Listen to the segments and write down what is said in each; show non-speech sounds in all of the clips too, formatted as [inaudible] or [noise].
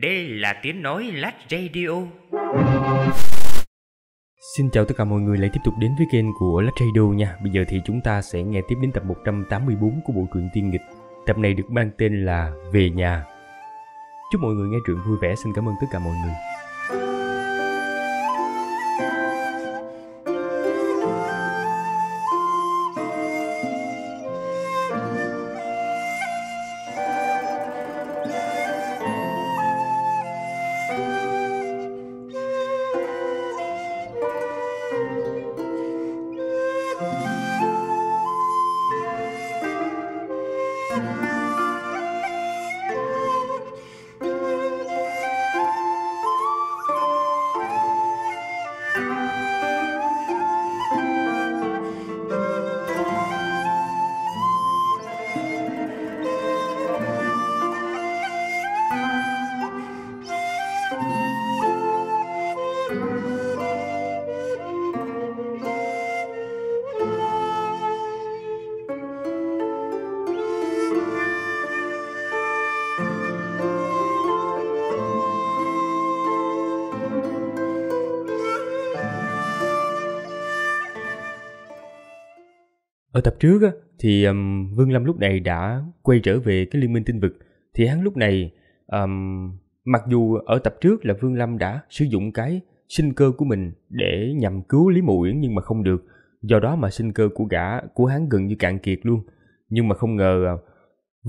Đây là tiếng nói lát radio. Xin chào tất cả mọi người lại tiếp tục đến với kênh của Lách Radio nha. Bây giờ thì chúng ta sẽ nghe tiếp đến tập 184 của bộ truyện tiên nghịch. Tập này được mang tên là Về nhà. Chúc mọi người nghe truyện vui vẻ. Xin cảm ơn tất cả mọi người. trước á, thì um, Vương Lâm lúc này đã quay trở về cái liên minh tinh vực thì hắn lúc này um, mặc dù ở tập trước là Vương Lâm đã sử dụng cái sinh cơ của mình để nhằm cứu Lý Mộ Uyển nhưng mà không được do đó mà sinh cơ của gã của hắn gần như cạn kiệt luôn nhưng mà không ngờ ờ,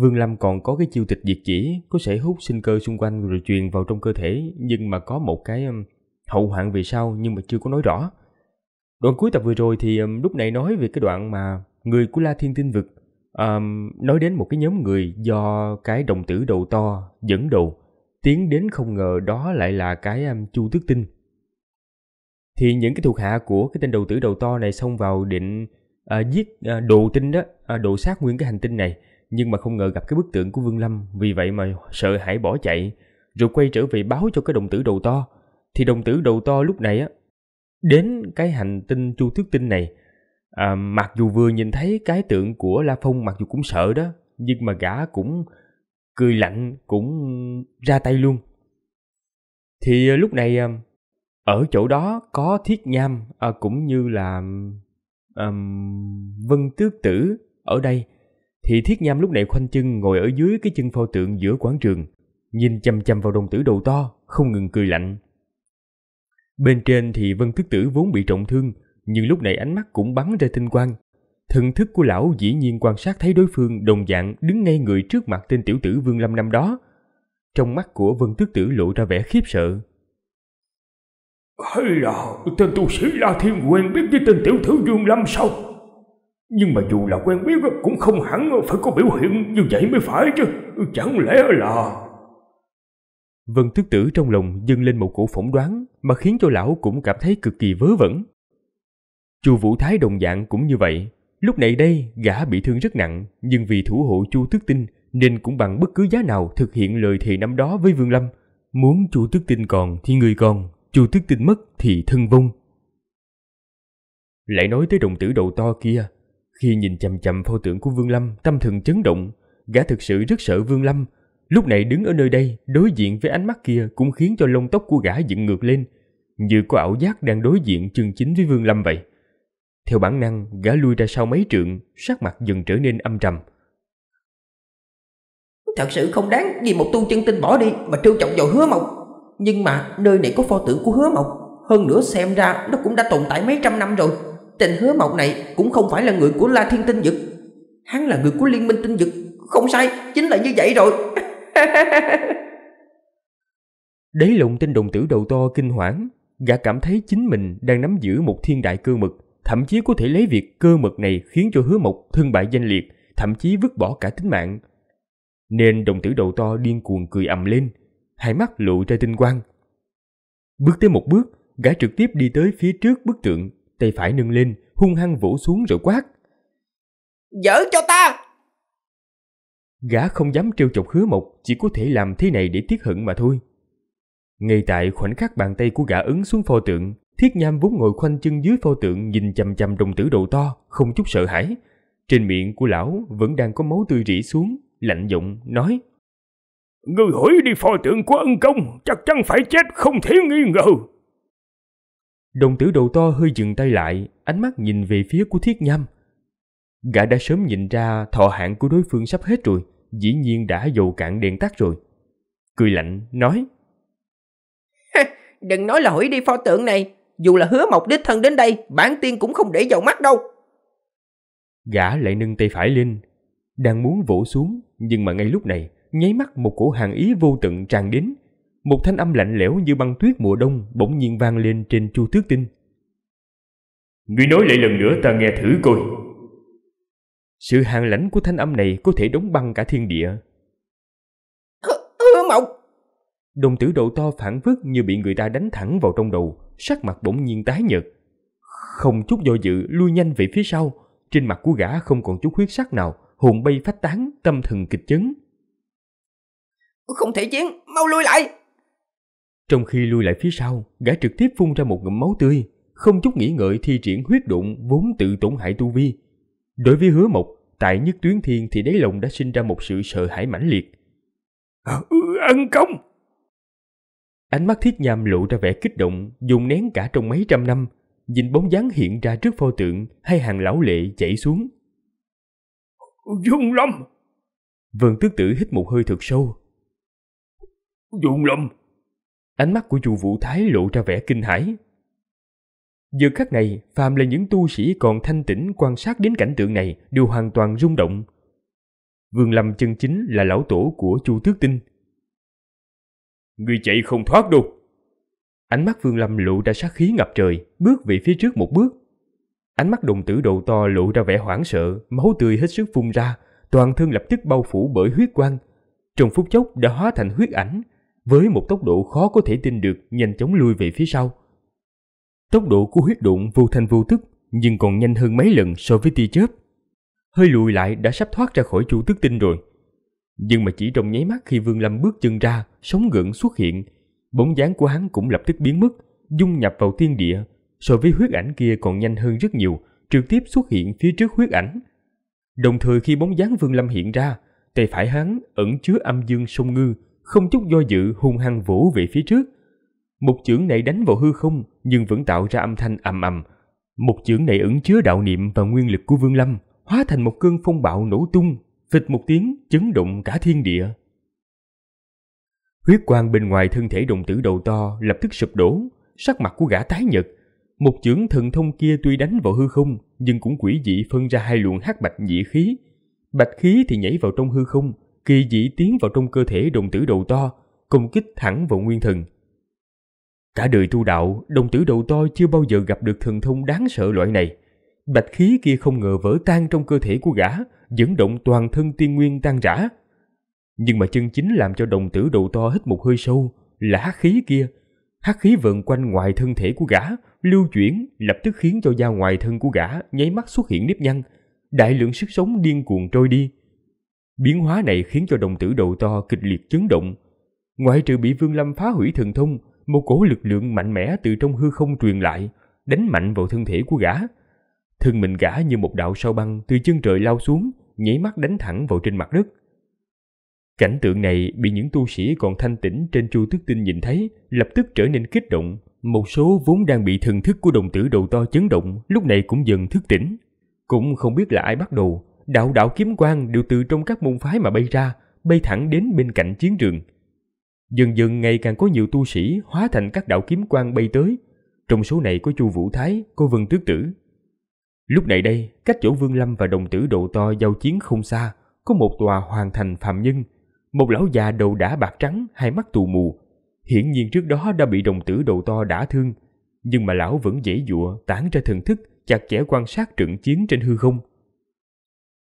Vương Lâm còn có cái chiêu tịch diệt chỉ có thể hút sinh cơ xung quanh rồi truyền vào trong cơ thể nhưng mà có một cái hậu hoạn về sau nhưng mà chưa có nói rõ đoạn cuối tập vừa rồi thì lúc này nói về cái đoạn mà người của La Thiên Tinh Vực um, nói đến một cái nhóm người do cái đồng tử đầu to dẫn đầu tiến đến không ngờ đó lại là cái um, Chu Tước Tinh. Thì những cái thuộc hạ của cái tên đầu tử đầu to này xông vào định uh, giết uh, đồ tinh đó, uh, đồ sát nguyên cái hành tinh này nhưng mà không ngờ gặp cái bức tượng của Vương Lâm, vì vậy mà sợ hãi bỏ chạy, rồi quay trở về báo cho cái đồng tử đầu to. Thì đồng tử đầu to lúc này á, đến cái hành tinh Chu Thước Tinh này À, mặc dù vừa nhìn thấy cái tượng của La Phong mặc dù cũng sợ đó, nhưng mà gã cũng cười lạnh cũng ra tay luôn. Thì à, lúc này à, ở chỗ đó có Thiết Nham à, cũng như là um, Vân Tước Tử ở đây. Thì Thiết Nham lúc này khoanh chân ngồi ở dưới cái chân pho tượng giữa quảng trường, nhìn chăm chăm vào đồng tử đầu to, không ngừng cười lạnh. Bên trên thì Vân Tước Tử vốn bị trọng thương, nhưng lúc này ánh mắt cũng bắn ra tinh quang. Thần thức của lão dĩ nhiên quan sát thấy đối phương đồng dạng đứng ngay người trước mặt tên tiểu tử Vương Lâm năm đó. Trong mắt của Vân Tước Tử lộ ra vẻ khiếp sợ. Hay là tên tu sĩ La Thiên quen biết với tên tiểu tử Vương Lâm sao? Nhưng mà dù là quen biết cũng không hẳn phải có biểu hiện như vậy mới phải chứ. Chẳng lẽ là... Vân Tước Tử trong lòng dâng lên một cổ phỏng đoán mà khiến cho lão cũng cảm thấy cực kỳ vớ vẩn. Chu Vũ Thái đồng dạng cũng như vậy. Lúc này đây, gã bị thương rất nặng, nhưng vì thủ hộ Chu Tước Tinh nên cũng bằng bất cứ giá nào thực hiện lời thề năm đó với Vương Lâm. Muốn Chu Tước Tinh còn thì người còn, Chu Tước Tinh mất thì thân vong. Lại nói tới đồng tử đầu to kia, khi nhìn chằm chằm pho tượng của Vương Lâm, tâm thần chấn động, gã thực sự rất sợ Vương Lâm. Lúc này đứng ở nơi đây, đối diện với ánh mắt kia cũng khiến cho lông tóc của gã dựng ngược lên, như có ảo giác đang đối diện chân chính với Vương Lâm vậy. Theo bản năng, gã lui ra sau mấy trượng, sắc mặt dần trở nên âm trầm. Thật sự không đáng vì một tu chân tinh bỏ đi mà trêu chọc vào hứa mộc. Nhưng mà nơi này có pho tượng của hứa mộc, hơn nữa xem ra nó cũng đã tồn tại mấy trăm năm rồi. Tình hứa mộc này cũng không phải là người của La Thiên Tinh vực Hắn là người của Liên minh Tinh vực không sai, chính là như vậy rồi. [laughs] Đấy lộng tên đồng tử đầu to kinh hoảng, gã cảm thấy chính mình đang nắm giữ một thiên đại cơ mực thậm chí có thể lấy việc cơ mật này khiến cho hứa mộc thân bại danh liệt, thậm chí vứt bỏ cả tính mạng. Nên đồng tử đầu to điên cuồng cười ầm lên, hai mắt lộ ra tinh quang. Bước tới một bước, gã trực tiếp đi tới phía trước bức tượng, tay phải nâng lên, hung hăng vỗ xuống rồi quát. Dở cho ta! Gã không dám trêu chọc hứa mộc, chỉ có thể làm thế này để tiết hận mà thôi. Ngay tại khoảnh khắc bàn tay của gã ấn xuống pho tượng, Thiết Nham vốn ngồi khoanh chân dưới pho tượng nhìn chằm chằm đồng tử độ to, không chút sợ hãi. Trên miệng của lão vẫn đang có máu tươi rỉ xuống, lạnh giọng nói: "Ngươi hủy đi pho tượng của ân công, chắc chắn phải chết không thể nghi ngờ." Đồng tử đầu to hơi dừng tay lại, ánh mắt nhìn về phía của Thiết Nham. Gã đã sớm nhìn ra thọ hạn của đối phương sắp hết rồi, dĩ nhiên đã dầu cạn đèn tắt rồi. Cười lạnh, nói [laughs] Đừng nói là hủy đi pho tượng này, dù là hứa mộc đích thân đến đây, bản tiên cũng không để vào mắt đâu. Gã lại nâng tay phải lên, đang muốn vỗ xuống, nhưng mà ngay lúc này, nháy mắt một cổ hàng ý vô tận tràn đến. Một thanh âm lạnh lẽo như băng tuyết mùa đông bỗng nhiên vang lên trên chu tước tinh. Ngươi nói lại lần nữa ta nghe thử coi. Sự hàng lãnh của thanh âm này có thể đóng băng cả thiên địa. Hứa mộc! Đồng tử độ to phản phất như bị người ta đánh thẳng vào trong đầu, sắc mặt bỗng nhiên tái nhợt. Không chút do dự lui nhanh về phía sau, trên mặt của gã không còn chút huyết sắc nào, hồn bay phách tán, tâm thần kịch chấn. Không thể chiến, mau lui lại! Trong khi lui lại phía sau, gã trực tiếp phun ra một ngụm máu tươi, không chút nghĩ ngợi thi triển huyết đụng vốn tự tổn hại tu vi. Đối với hứa mộc, tại nhất tuyến thiên thì đáy lòng đã sinh ra một sự sợ hãi mãnh liệt. À, ăn công! Ánh mắt thiết nham lộ ra vẻ kích động, dùng nén cả trong mấy trăm năm, nhìn bóng dáng hiện ra trước pho tượng hay hàng lão lệ chảy xuống. Dung Lâm! Vân tước tử hít một hơi thật sâu. Dung Lâm! Ánh mắt của chu Vũ Thái lộ ra vẻ kinh hãi. Giờ khắc này, phàm là những tu sĩ còn thanh tĩnh quan sát đến cảnh tượng này đều hoàn toàn rung động. Vương Lâm chân chính là lão tổ của Chu Tước Tinh, Người chạy không thoát đâu. Ánh mắt Vương Lâm lộ ra sát khí ngập trời, bước về phía trước một bước. Ánh mắt đồng tử độ to lộ ra vẻ hoảng sợ, máu tươi hết sức phun ra, toàn thân lập tức bao phủ bởi huyết quang. Trong phút chốc đã hóa thành huyết ảnh, với một tốc độ khó có thể tin được nhanh chóng lui về phía sau. Tốc độ của huyết đụng vô thanh vô tức, nhưng còn nhanh hơn mấy lần so với tia chớp. Hơi lùi lại đã sắp thoát ra khỏi chu tức tinh rồi nhưng mà chỉ trong nháy mắt khi Vương Lâm bước chân ra, sống gượng xuất hiện, bóng dáng của hắn cũng lập tức biến mất, dung nhập vào thiên địa, so với huyết ảnh kia còn nhanh hơn rất nhiều, trực tiếp xuất hiện phía trước huyết ảnh. Đồng thời khi bóng dáng Vương Lâm hiện ra, tay phải hắn ẩn chứa âm dương sông ngư, không chút do dự hung hăng vỗ về phía trước. Một chưởng này đánh vào hư không nhưng vẫn tạo ra âm thanh ầm ầm. Một chưởng này ẩn chứa đạo niệm và nguyên lực của Vương Lâm, hóa thành một cơn phong bạo nổ tung, phịch một tiếng chấn động cả thiên địa. Huyết quang bên ngoài thân thể đồng tử đầu to lập tức sụp đổ, sắc mặt của gã tái nhật. Một chưởng thần thông kia tuy đánh vào hư không, nhưng cũng quỷ dị phân ra hai luồng hắc bạch dị khí. Bạch khí thì nhảy vào trong hư không, kỳ dị tiến vào trong cơ thể đồng tử đầu to, công kích thẳng vào nguyên thần. Cả đời tu đạo, đồng tử đầu to chưa bao giờ gặp được thần thông đáng sợ loại này. Bạch khí kia không ngờ vỡ tan trong cơ thể của gã, dẫn động toàn thân tiên nguyên tan rã. Nhưng mà chân chính làm cho đồng tử đầu to hít một hơi sâu là hắc khí kia. Hắc khí vần quanh ngoài thân thể của gã, lưu chuyển lập tức khiến cho da ngoài thân của gã nháy mắt xuất hiện nếp nhăn, đại lượng sức sống điên cuồng trôi đi. Biến hóa này khiến cho đồng tử đầu to kịch liệt chấn động. Ngoại trừ bị Vương Lâm phá hủy thần thông, một cổ lực lượng mạnh mẽ từ trong hư không truyền lại, đánh mạnh vào thân thể của gã, Thân mình gã như một đạo sao băng từ chân trời lao xuống, nhảy mắt đánh thẳng vào trên mặt đất. Cảnh tượng này bị những tu sĩ còn thanh tĩnh trên chu tước tinh nhìn thấy, lập tức trở nên kích động. Một số vốn đang bị thần thức của đồng tử đầu to chấn động, lúc này cũng dần thức tỉnh. Cũng không biết là ai bắt đầu, đạo đạo kiếm quang đều từ trong các môn phái mà bay ra, bay thẳng đến bên cạnh chiến trường. Dần dần ngày càng có nhiều tu sĩ hóa thành các đạo kiếm quang bay tới. Trong số này có Chu Vũ Thái, có Vân Tước Tử. Lúc này đây, cách chỗ Vương Lâm và đồng tử độ to giao chiến không xa, có một tòa hoàn thành phạm nhân, một lão già đầu đã bạc trắng, hai mắt tù mù. Hiển nhiên trước đó đã bị đồng tử độ to đã thương, nhưng mà lão vẫn dễ dụa tán ra thần thức, chặt chẽ quan sát trận chiến trên hư không.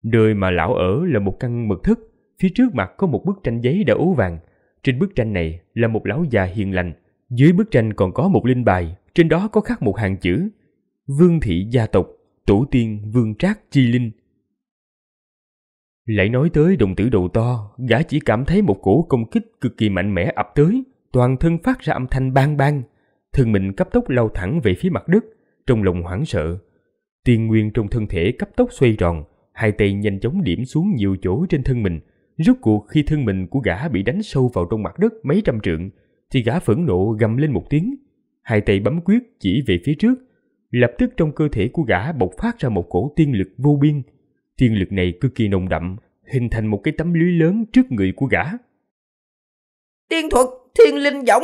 Nơi mà lão ở là một căn mật thất, phía trước mặt có một bức tranh giấy đã ố vàng. Trên bức tranh này là một lão già hiền lành, dưới bức tranh còn có một linh bài, trên đó có khắc một hàng chữ Vương thị gia tộc tổ tiên vương trác chi linh. Lại nói tới đồng tử đầu to, gã chỉ cảm thấy một cổ công kích cực kỳ mạnh mẽ ập tới, toàn thân phát ra âm thanh bang bang. Thân mình cấp tốc lao thẳng về phía mặt đất, trong lòng hoảng sợ. Tiên nguyên trong thân thể cấp tốc xoay tròn, hai tay nhanh chóng điểm xuống nhiều chỗ trên thân mình. Rốt cuộc khi thân mình của gã bị đánh sâu vào trong mặt đất mấy trăm trượng, thì gã phẫn nộ gầm lên một tiếng. Hai tay bấm quyết chỉ về phía trước, lập tức trong cơ thể của gã bộc phát ra một cổ tiên lực vô biên. Tiên lực này cực kỳ nồng đậm, hình thành một cái tấm lưới lớn trước người của gã. Tiên thuật thiên linh võng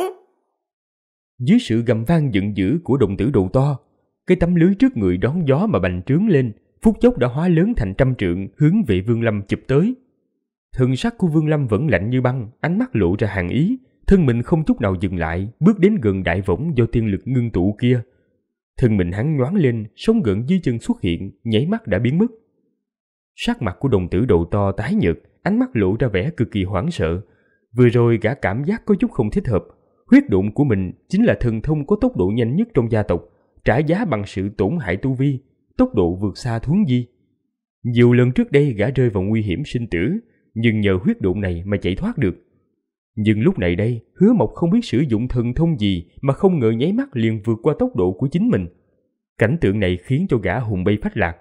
Dưới sự gầm vang giận dữ của đồng tử đầu to, cái tấm lưới trước người đón gió mà bành trướng lên, phút chốc đã hóa lớn thành trăm trượng hướng về Vương Lâm chụp tới. Thần sắc của Vương Lâm vẫn lạnh như băng, ánh mắt lộ ra hàng ý, thân mình không chút nào dừng lại, bước đến gần đại võng do tiên lực ngưng tụ kia, Thân mình hắn nhoáng lên, sống gợn dưới chân xuất hiện, nháy mắt đã biến mất. Sắc mặt của đồng tử độ to tái nhợt, ánh mắt lộ ra vẻ cực kỳ hoảng sợ. Vừa rồi gã cảm giác có chút không thích hợp. Huyết đụng của mình chính là thần thông có tốc độ nhanh nhất trong gia tộc, trả giá bằng sự tổn hại tu vi, tốc độ vượt xa thuấn di. Nhiều lần trước đây gã rơi vào nguy hiểm sinh tử, nhưng nhờ huyết đụng này mà chạy thoát được. Nhưng lúc này đây, hứa mộc không biết sử dụng thần thông gì mà không ngờ nháy mắt liền vượt qua tốc độ của chính mình. Cảnh tượng này khiến cho gã hùng bay phách lạc.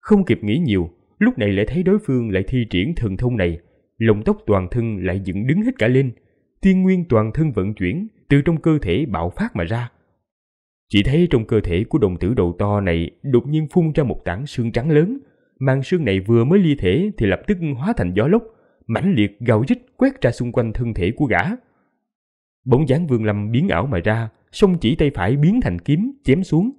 Không kịp nghĩ nhiều, lúc này lại thấy đối phương lại thi triển thần thông này. Lồng tóc toàn thân lại dựng đứng hết cả lên. Tiên nguyên toàn thân vận chuyển, từ trong cơ thể bạo phát mà ra. Chỉ thấy trong cơ thể của đồng tử đầu to này đột nhiên phun ra một tảng xương trắng lớn. Màn xương này vừa mới ly thể thì lập tức hóa thành gió lốc, mãnh liệt gào rít quét ra xung quanh thân thể của gã. Bóng dáng Vương Lâm biến ảo mà ra, song chỉ tay phải biến thành kiếm chém xuống.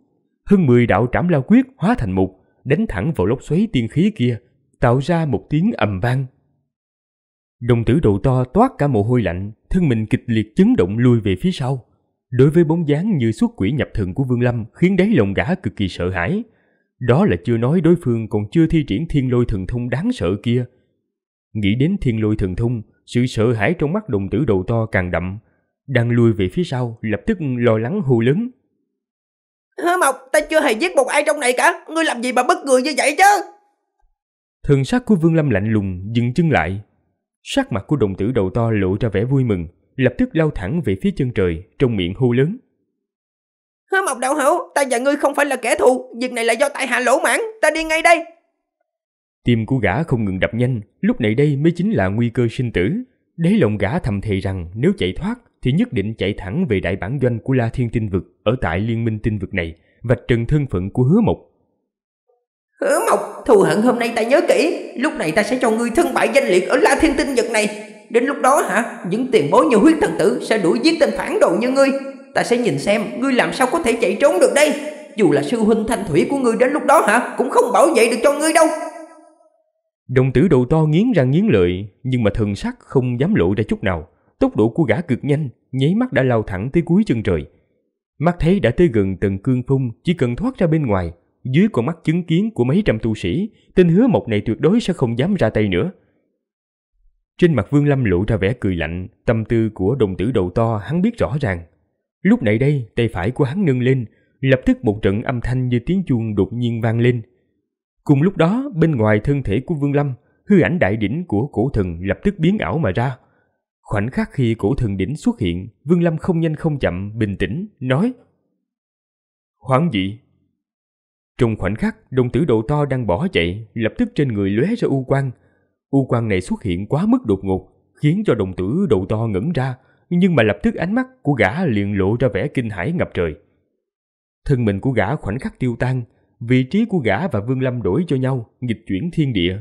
Hơn 10 đạo trảm lao quyết hóa thành một, đánh thẳng vào lốc xoáy tiên khí kia, tạo ra một tiếng ầm vang. Đồng tử đầu to toát cả mồ hôi lạnh, thân mình kịch liệt chấn động lùi về phía sau. Đối với bóng dáng như xuất quỷ nhập thần của Vương Lâm khiến đáy lòng gã cực kỳ sợ hãi. Đó là chưa nói đối phương còn chưa thi triển thiên lôi thần thông đáng sợ kia, Nghĩ đến thiên lôi thần thông, sự sợ hãi trong mắt đồng tử đầu to càng đậm. Đang lui về phía sau, lập tức lo lắng hô lớn. hứa Mộc, ta chưa hề giết một ai trong này cả, ngươi làm gì mà bất ngờ như vậy chứ? Thần sắc của Vương Lâm lạnh lùng, dừng chân lại. Sắc mặt của đồng tử đầu to lộ ra vẻ vui mừng, lập tức lao thẳng về phía chân trời, trong miệng hô lớn. Hứa Mộc đạo hữu, ta và ngươi không phải là kẻ thù, việc này là do tại hạ lỗ mãn, ta đi ngay đây. Tim của gã không ngừng đập nhanh, lúc này đây mới chính là nguy cơ sinh tử. đấy lòng gã thầm thề rằng nếu chạy thoát thì nhất định chạy thẳng về đại bản doanh của La Thiên Tinh Vực ở tại Liên minh Tinh Vực này, vạch trần thân phận của Hứa Mộc. Hứa Mộc, thù hận hôm nay ta nhớ kỹ, lúc này ta sẽ cho ngươi thân bại danh liệt ở La Thiên Tinh Vực này. Đến lúc đó hả, những tiền bối như huyết thần tử sẽ đuổi giết tên phản đồ như ngươi. Ta sẽ nhìn xem ngươi làm sao có thể chạy trốn được đây. Dù là sư huynh thanh thủy của ngươi đến lúc đó hả, cũng không bảo vệ được cho ngươi đâu. Đồng tử đầu to nghiến răng nghiến lợi, nhưng mà thần sắc không dám lộ ra chút nào. Tốc độ của gã cực nhanh, nháy mắt đã lao thẳng tới cuối chân trời. Mắt thấy đã tới gần tầng cương phung chỉ cần thoát ra bên ngoài, dưới con mắt chứng kiến của mấy trăm tu sĩ, tên hứa mộc này tuyệt đối sẽ không dám ra tay nữa. Trên mặt Vương Lâm lộ ra vẻ cười lạnh, tâm tư của đồng tử đầu to hắn biết rõ ràng. Lúc này đây, tay phải của hắn nâng lên, lập tức một trận âm thanh như tiếng chuông đột nhiên vang lên, Cùng lúc đó, bên ngoài thân thể của Vương Lâm, hư ảnh đại đỉnh của cổ thần lập tức biến ảo mà ra. Khoảnh khắc khi cổ thần đỉnh xuất hiện, Vương Lâm không nhanh không chậm, bình tĩnh, nói Hoảng dị Trong khoảnh khắc, đồng tử độ to đang bỏ chạy, lập tức trên người lóe ra u quang. U quang này xuất hiện quá mức đột ngột, khiến cho đồng tử độ to ngẩn ra, nhưng mà lập tức ánh mắt của gã liền lộ ra vẻ kinh hãi ngập trời. Thân mình của gã khoảnh khắc tiêu tan, vị trí của gã và Vương Lâm đổi cho nhau, nghịch chuyển thiên địa.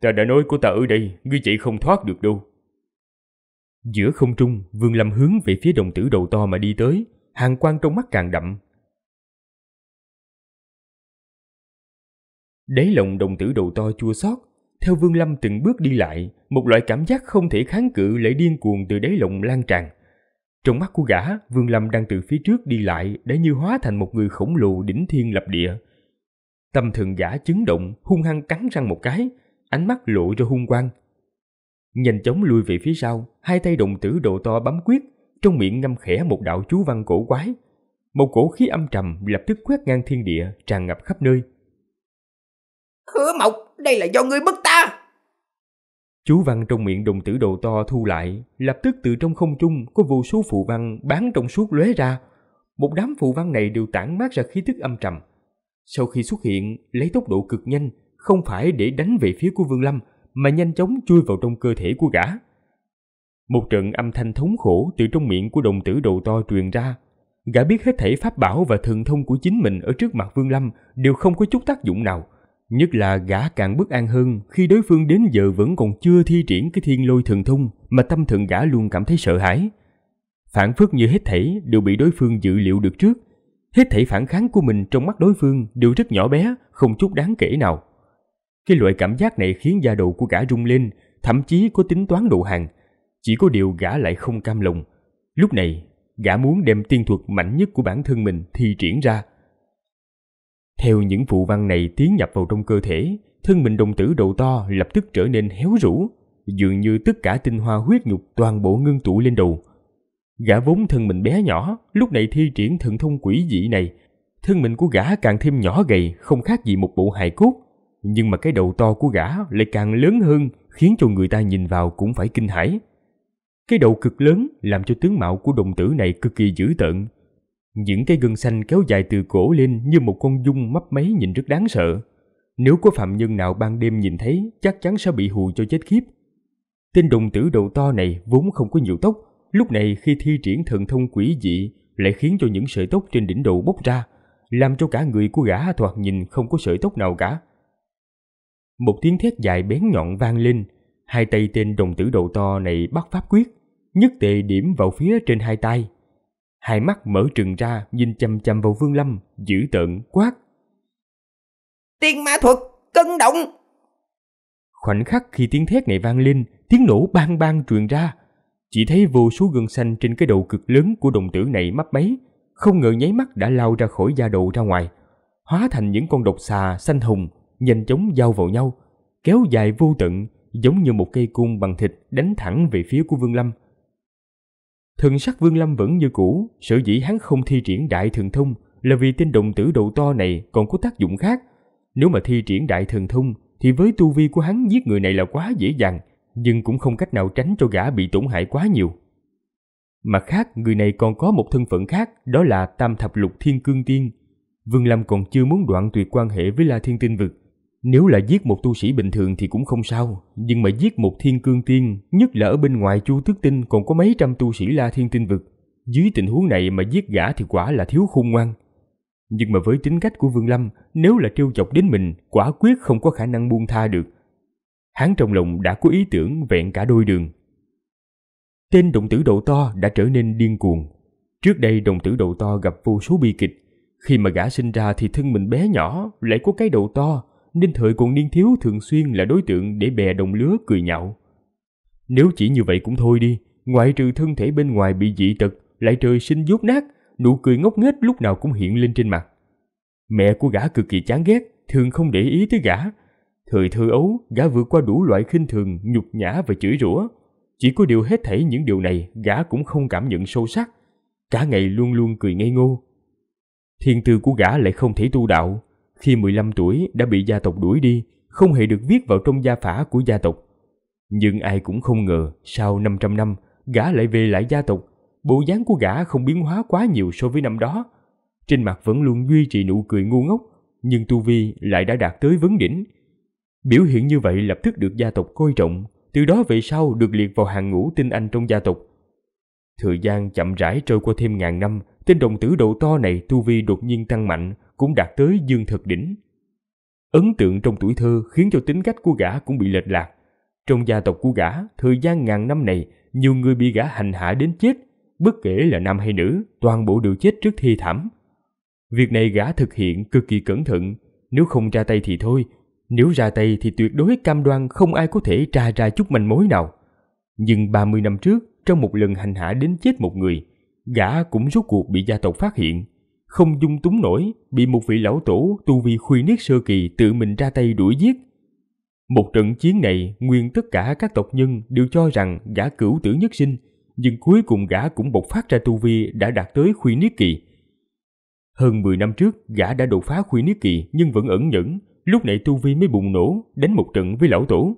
Ta đã nói của ta ở đây, ngươi chạy không thoát được đâu. Giữa không trung, Vương Lâm hướng về phía đồng tử đầu to mà đi tới, hàng quang trong mắt càng đậm. Đáy lòng đồng tử đầu to chua xót, theo Vương Lâm từng bước đi lại, một loại cảm giác không thể kháng cự lại điên cuồng từ đáy lòng lan tràn trong mắt của gã, Vương Lâm đang từ phía trước đi lại đã như hóa thành một người khổng lồ đỉnh thiên lập địa. Tâm thần gã chấn động, hung hăng cắn răng một cái, ánh mắt lộ ra hung quang. Nhanh chóng lui về phía sau, hai tay đồng tử độ to bấm quyết, trong miệng ngâm khẽ một đạo chú văn cổ quái. Một cổ khí âm trầm lập tức quét ngang thiên địa, tràn ngập khắp nơi. Hứa Mộc, đây là do ngươi bức ta! Chú văn trong miệng đồng tử đồ to thu lại, lập tức từ trong không trung có vô số phụ văn bán trong suốt lóe ra. Một đám phụ văn này đều tản mát ra khí tức âm trầm. Sau khi xuất hiện, lấy tốc độ cực nhanh, không phải để đánh về phía của Vương Lâm, mà nhanh chóng chui vào trong cơ thể của gã. Một trận âm thanh thống khổ từ trong miệng của đồng tử đồ to truyền ra. Gã biết hết thảy pháp bảo và thần thông của chính mình ở trước mặt Vương Lâm đều không có chút tác dụng nào. Nhất là gã càng bất an hơn khi đối phương đến giờ vẫn còn chưa thi triển cái thiên lôi thần thông mà tâm thần gã luôn cảm thấy sợ hãi. Phản phất như hết thảy đều bị đối phương dự liệu được trước. Hết thảy phản kháng của mình trong mắt đối phương đều rất nhỏ bé, không chút đáng kể nào. Cái loại cảm giác này khiến da đầu của gã rung lên, thậm chí có tính toán độ hàng. Chỉ có điều gã lại không cam lòng. Lúc này, gã muốn đem tiên thuật mạnh nhất của bản thân mình thi triển ra. Theo những phụ văn này tiến nhập vào trong cơ thể, thân mình đồng tử đầu to lập tức trở nên héo rũ, dường như tất cả tinh hoa huyết nhục toàn bộ ngưng tụ lên đầu. Gã vốn thân mình bé nhỏ, lúc này thi triển thần thông quỷ dị này, thân mình của gã càng thêm nhỏ gầy, không khác gì một bộ hài cốt. Nhưng mà cái đầu to của gã lại càng lớn hơn, khiến cho người ta nhìn vào cũng phải kinh hãi. Cái đầu cực lớn làm cho tướng mạo của đồng tử này cực kỳ dữ tợn, những cây gân xanh kéo dài từ cổ lên như một con dung mấp máy nhìn rất đáng sợ. Nếu có phạm nhân nào ban đêm nhìn thấy, chắc chắn sẽ bị hù cho chết khiếp. Tên đồng tử đầu to này vốn không có nhiều tóc, lúc này khi thi triển thần thông quỷ dị lại khiến cho những sợi tóc trên đỉnh đầu bốc ra, làm cho cả người của gã thoạt nhìn không có sợi tóc nào cả. Một tiếng thét dài bén nhọn vang lên, hai tay tên đồng tử đầu to này bắt pháp quyết, nhất tề điểm vào phía trên hai tay hai mắt mở trừng ra nhìn chằm chằm vào Vương Lâm, dữ tợn quát. Tiên ma thuật, cân động! Khoảnh khắc khi tiếng thét này vang lên, tiếng nổ bang bang truyền ra. Chỉ thấy vô số gân xanh trên cái đầu cực lớn của đồng tử này mấp máy, không ngờ nháy mắt đã lao ra khỏi da đầu ra ngoài, hóa thành những con độc xà xanh hùng, nhanh chóng giao vào nhau, kéo dài vô tận, giống như một cây cung bằng thịt đánh thẳng về phía của Vương Lâm. Thần sắc Vương Lâm vẫn như cũ, sở dĩ hắn không thi triển đại thần thông là vì tên đồng tử đầu to này còn có tác dụng khác. Nếu mà thi triển đại thần thông thì với tu vi của hắn giết người này là quá dễ dàng, nhưng cũng không cách nào tránh cho gã bị tổn hại quá nhiều. Mặt khác, người này còn có một thân phận khác, đó là Tam Thập Lục Thiên Cương Tiên. Vương Lâm còn chưa muốn đoạn tuyệt quan hệ với La Thiên Tinh Vực, nếu là giết một tu sĩ bình thường thì cũng không sao, nhưng mà giết một thiên cương tiên, nhất là ở bên ngoài chu tước tinh còn có mấy trăm tu sĩ la thiên tinh vực. Dưới tình huống này mà giết gã thì quả là thiếu khôn ngoan. Nhưng mà với tính cách của Vương Lâm, nếu là trêu chọc đến mình, quả quyết không có khả năng buông tha được. Hắn trong lòng đã có ý tưởng vẹn cả đôi đường. Tên đồng tử độ to đã trở nên điên cuồng. Trước đây đồng tử độ to gặp vô số bi kịch. Khi mà gã sinh ra thì thân mình bé nhỏ, lại có cái đầu to, nên thời còn niên thiếu thường xuyên là đối tượng để bè đồng lứa cười nhạo. Nếu chỉ như vậy cũng thôi đi, ngoại trừ thân thể bên ngoài bị dị tật, lại trời sinh dốt nát, nụ cười ngốc nghếch lúc nào cũng hiện lên trên mặt. Mẹ của gã cực kỳ chán ghét, thường không để ý tới gã. Thời thơ ấu, gã vượt qua đủ loại khinh thường, nhục nhã và chửi rủa. Chỉ có điều hết thảy những điều này gã cũng không cảm nhận sâu sắc. Cả ngày luôn luôn cười ngây ngô. Thiên tư của gã lại không thể tu đạo, khi 15 tuổi đã bị gia tộc đuổi đi, không hề được viết vào trong gia phả của gia tộc. Nhưng ai cũng không ngờ, sau 500 năm, gã lại về lại gia tộc. Bộ dáng của gã không biến hóa quá nhiều so với năm đó. Trên mặt vẫn luôn duy trì nụ cười ngu ngốc, nhưng tu vi lại đã đạt tới vấn đỉnh. Biểu hiện như vậy lập tức được gia tộc coi trọng, từ đó về sau được liệt vào hàng ngũ tinh anh trong gia tộc. Thời gian chậm rãi trôi qua thêm ngàn năm, tên đồng tử đầu to này tu vi đột nhiên tăng mạnh, cũng đạt tới dương thực đỉnh. Ấn tượng trong tuổi thơ khiến cho tính cách của gã cũng bị lệch lạc. Trong gia tộc của gã, thời gian ngàn năm này, nhiều người bị gã hành hạ đến chết, bất kể là nam hay nữ, toàn bộ đều chết trước thi thảm. Việc này gã thực hiện cực kỳ cẩn thận, nếu không ra tay thì thôi, nếu ra tay thì tuyệt đối cam đoan không ai có thể tra ra chút manh mối nào. Nhưng 30 năm trước, trong một lần hành hạ đến chết một người, gã cũng rốt cuộc bị gia tộc phát hiện không dung túng nổi, bị một vị lão tổ tu vi khuy niết sơ kỳ tự mình ra tay đuổi giết. Một trận chiến này, nguyên tất cả các tộc nhân đều cho rằng gã cửu tử nhất sinh, nhưng cuối cùng gã cũng bộc phát ra tu vi đã đạt tới khuy niết kỳ. Hơn 10 năm trước, gã đã đột phá khuy niết kỳ nhưng vẫn ẩn nhẫn, lúc này tu vi mới bùng nổ, đánh một trận với lão tổ.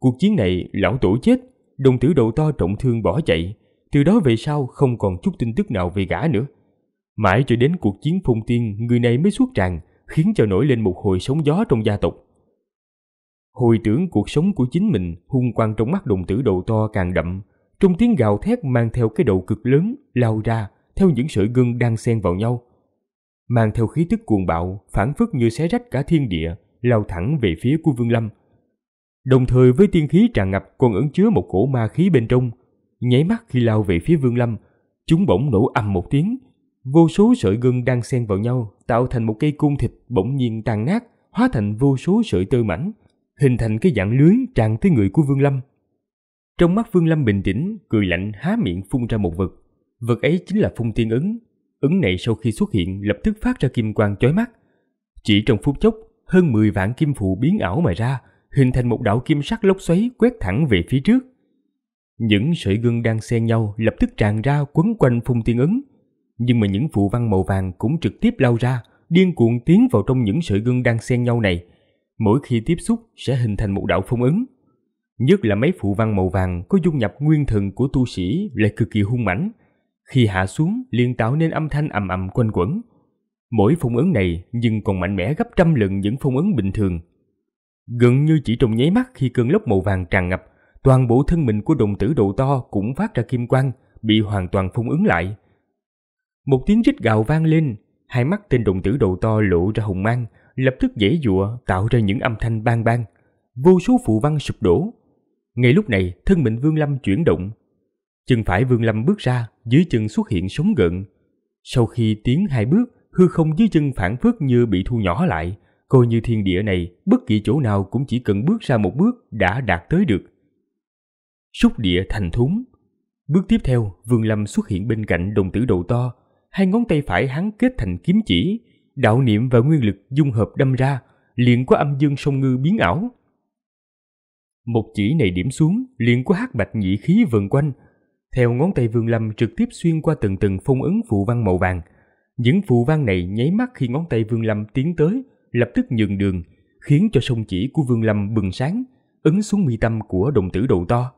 Cuộc chiến này, lão tổ chết, đồng tử đầu to trọng thương bỏ chạy, từ đó về sau không còn chút tin tức nào về gã nữa. Mãi cho đến cuộc chiến phung tiên, người này mới xuất tràng, khiến cho nổi lên một hồi sóng gió trong gia tộc. Hồi tưởng cuộc sống của chính mình, hung quang trong mắt đồng tử đầu to càng đậm, trong tiếng gào thét mang theo cái đầu cực lớn lao ra theo những sợi gân đang xen vào nhau. Mang theo khí tức cuồng bạo, phản phất như xé rách cả thiên địa, lao thẳng về phía của Vương Lâm. Đồng thời với tiên khí tràn ngập còn ẩn chứa một cổ ma khí bên trong, nháy mắt khi lao về phía Vương Lâm, chúng bỗng nổ ầm một tiếng, Vô số sợi gân đang xen vào nhau, tạo thành một cây cung thịt bỗng nhiên tàn nát, hóa thành vô số sợi tơ mảnh, hình thành cái dạng lưới tràn tới người của Vương Lâm. Trong mắt Vương Lâm bình tĩnh, cười lạnh há miệng phun ra một vật. Vật ấy chính là phun tiên ứng. Ứng này sau khi xuất hiện lập tức phát ra kim quang chói mắt. Chỉ trong phút chốc, hơn 10 vạn kim phụ biến ảo mà ra, hình thành một đạo kim sắc lốc xoáy quét thẳng về phía trước. Những sợi gân đang xen nhau lập tức tràn ra quấn quanh phun tiên ứng, nhưng mà những phù văn màu vàng cũng trực tiếp lao ra, điên cuồng tiến vào trong những sợi gân đang xen nhau này. Mỗi khi tiếp xúc sẽ hình thành một đạo phong ấn. Nhất là mấy phù văn màu vàng có dung nhập nguyên thần của tu sĩ lại cực kỳ hung mãnh. Khi hạ xuống liền tạo nên âm thanh ầm ầm quanh quẩn. Mỗi phong ấn này nhưng còn mạnh mẽ gấp trăm lần những phong ấn bình thường. Gần như chỉ trong nháy mắt khi cơn lốc màu vàng tràn ngập, toàn bộ thân mình của đồng tử độ to cũng phát ra kim quang, bị hoàn toàn phong ấn lại. Một tiếng rít gào vang lên, hai mắt tên đồng tử đầu to lộ ra hùng mang, lập tức dễ dụa tạo ra những âm thanh bang bang. Vô số phụ văn sụp đổ. Ngay lúc này, thân mình Vương Lâm chuyển động. Chân phải Vương Lâm bước ra, dưới chân xuất hiện sóng gợn. Sau khi tiến hai bước, hư không dưới chân phản phước như bị thu nhỏ lại, coi như thiên địa này bất kỳ chỗ nào cũng chỉ cần bước ra một bước đã đạt tới được. Xúc địa thành thúng. Bước tiếp theo, Vương Lâm xuất hiện bên cạnh đồng tử đầu to, hai ngón tay phải hắn kết thành kiếm chỉ, đạo niệm và nguyên lực dung hợp đâm ra, liền có âm dương sông ngư biến ảo. Một chỉ này điểm xuống, liền có hắc bạch nhị khí vần quanh, theo ngón tay Vương Lâm trực tiếp xuyên qua từng từng phong ấn phù văn màu vàng. Những phù văn này nháy mắt khi ngón tay Vương Lâm tiến tới, lập tức nhường đường, khiến cho sông chỉ của Vương Lâm bừng sáng, ấn xuống mi tâm của đồng tử đầu to.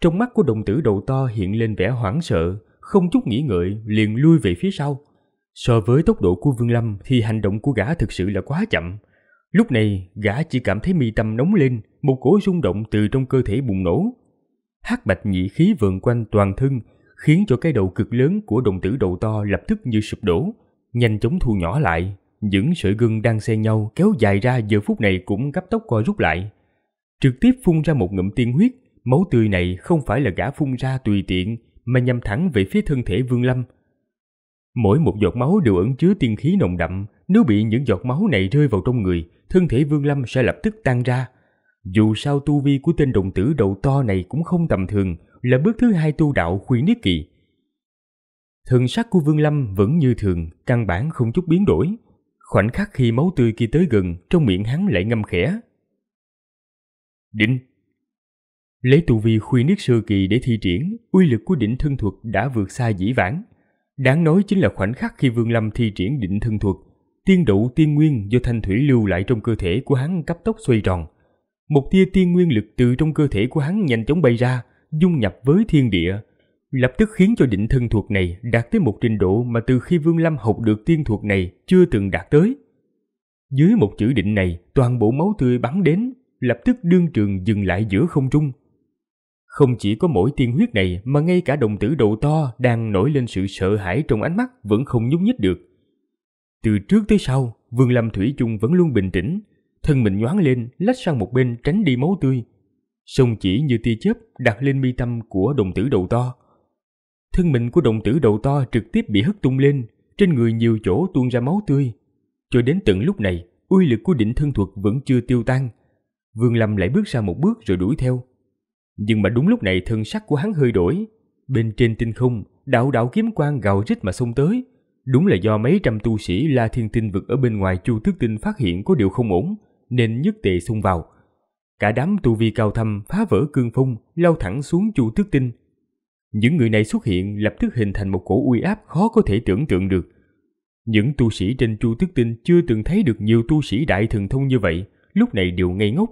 Trong mắt của đồng tử đầu to hiện lên vẻ hoảng sợ, không chút nghĩ ngợi liền lui về phía sau. So với tốc độ của Vương Lâm thì hành động của gã thực sự là quá chậm. Lúc này, gã chỉ cảm thấy mi tâm nóng lên, một cỗ rung động từ trong cơ thể bùng nổ. Hắc bạch nhị khí vờn quanh toàn thân, khiến cho cái đầu cực lớn của đồng tử đầu to lập tức như sụp đổ, nhanh chóng thu nhỏ lại, những sợi gân đang xen nhau kéo dài ra giờ phút này cũng gấp tốc co rút lại. Trực tiếp phun ra một ngụm tiên huyết, máu tươi này không phải là gã phun ra tùy tiện, mà nhằm thẳng về phía thân thể Vương Lâm. Mỗi một giọt máu đều ẩn chứa tiên khí nồng đậm, nếu bị những giọt máu này rơi vào trong người, thân thể Vương Lâm sẽ lập tức tan ra. Dù sao tu vi của tên đồng tử đầu to này cũng không tầm thường, là bước thứ hai tu đạo khuyên niết kỳ. Thần sắc của Vương Lâm vẫn như thường, căn bản không chút biến đổi. Khoảnh khắc khi máu tươi kia tới gần, trong miệng hắn lại ngâm khẽ. Định! Lấy tu vi khuy niết sơ kỳ để thi triển, uy lực của định thân thuật đã vượt xa dĩ vãng. Đáng nói chính là khoảnh khắc khi Vương Lâm thi triển định thân thuật, tiên độ tiên nguyên do thanh thủy lưu lại trong cơ thể của hắn cấp tốc xoay tròn. Một tia tiên nguyên lực từ trong cơ thể của hắn nhanh chóng bay ra, dung nhập với thiên địa, lập tức khiến cho định thân thuật này đạt tới một trình độ mà từ khi Vương Lâm học được tiên thuật này chưa từng đạt tới. Dưới một chữ định này, toàn bộ máu tươi bắn đến, lập tức đương trường dừng lại giữa không trung, không chỉ có mỗi tiên huyết này mà ngay cả đồng tử đầu to đang nổi lên sự sợ hãi trong ánh mắt vẫn không nhúc nhích được. Từ trước tới sau, Vương Lâm Thủy chung vẫn luôn bình tĩnh, thân mình nhoáng lên, lách sang một bên tránh đi máu tươi. Sông chỉ như tia chớp đặt lên mi tâm của đồng tử đầu to. Thân mình của đồng tử đầu to trực tiếp bị hất tung lên, trên người nhiều chỗ tuôn ra máu tươi. Cho đến tận lúc này, uy lực của định thân thuật vẫn chưa tiêu tan. Vương Lâm lại bước ra một bước rồi đuổi theo, nhưng mà đúng lúc này thân sắc của hắn hơi đổi, bên trên tinh không, đạo đạo kiếm quang gào rít mà xông tới, đúng là do mấy trăm tu sĩ La Thiên Tinh vực ở bên ngoài Chu Tước Tinh phát hiện có điều không ổn, nên nhất tề xung vào. Cả đám tu vi cao thâm phá vỡ cương phong, lao thẳng xuống Chu Tước Tinh. Những người này xuất hiện lập tức hình thành một cổ uy áp khó có thể tưởng tượng được. Những tu sĩ trên Chu Tước Tinh chưa từng thấy được nhiều tu sĩ đại thần thông như vậy, lúc này đều ngây ngốc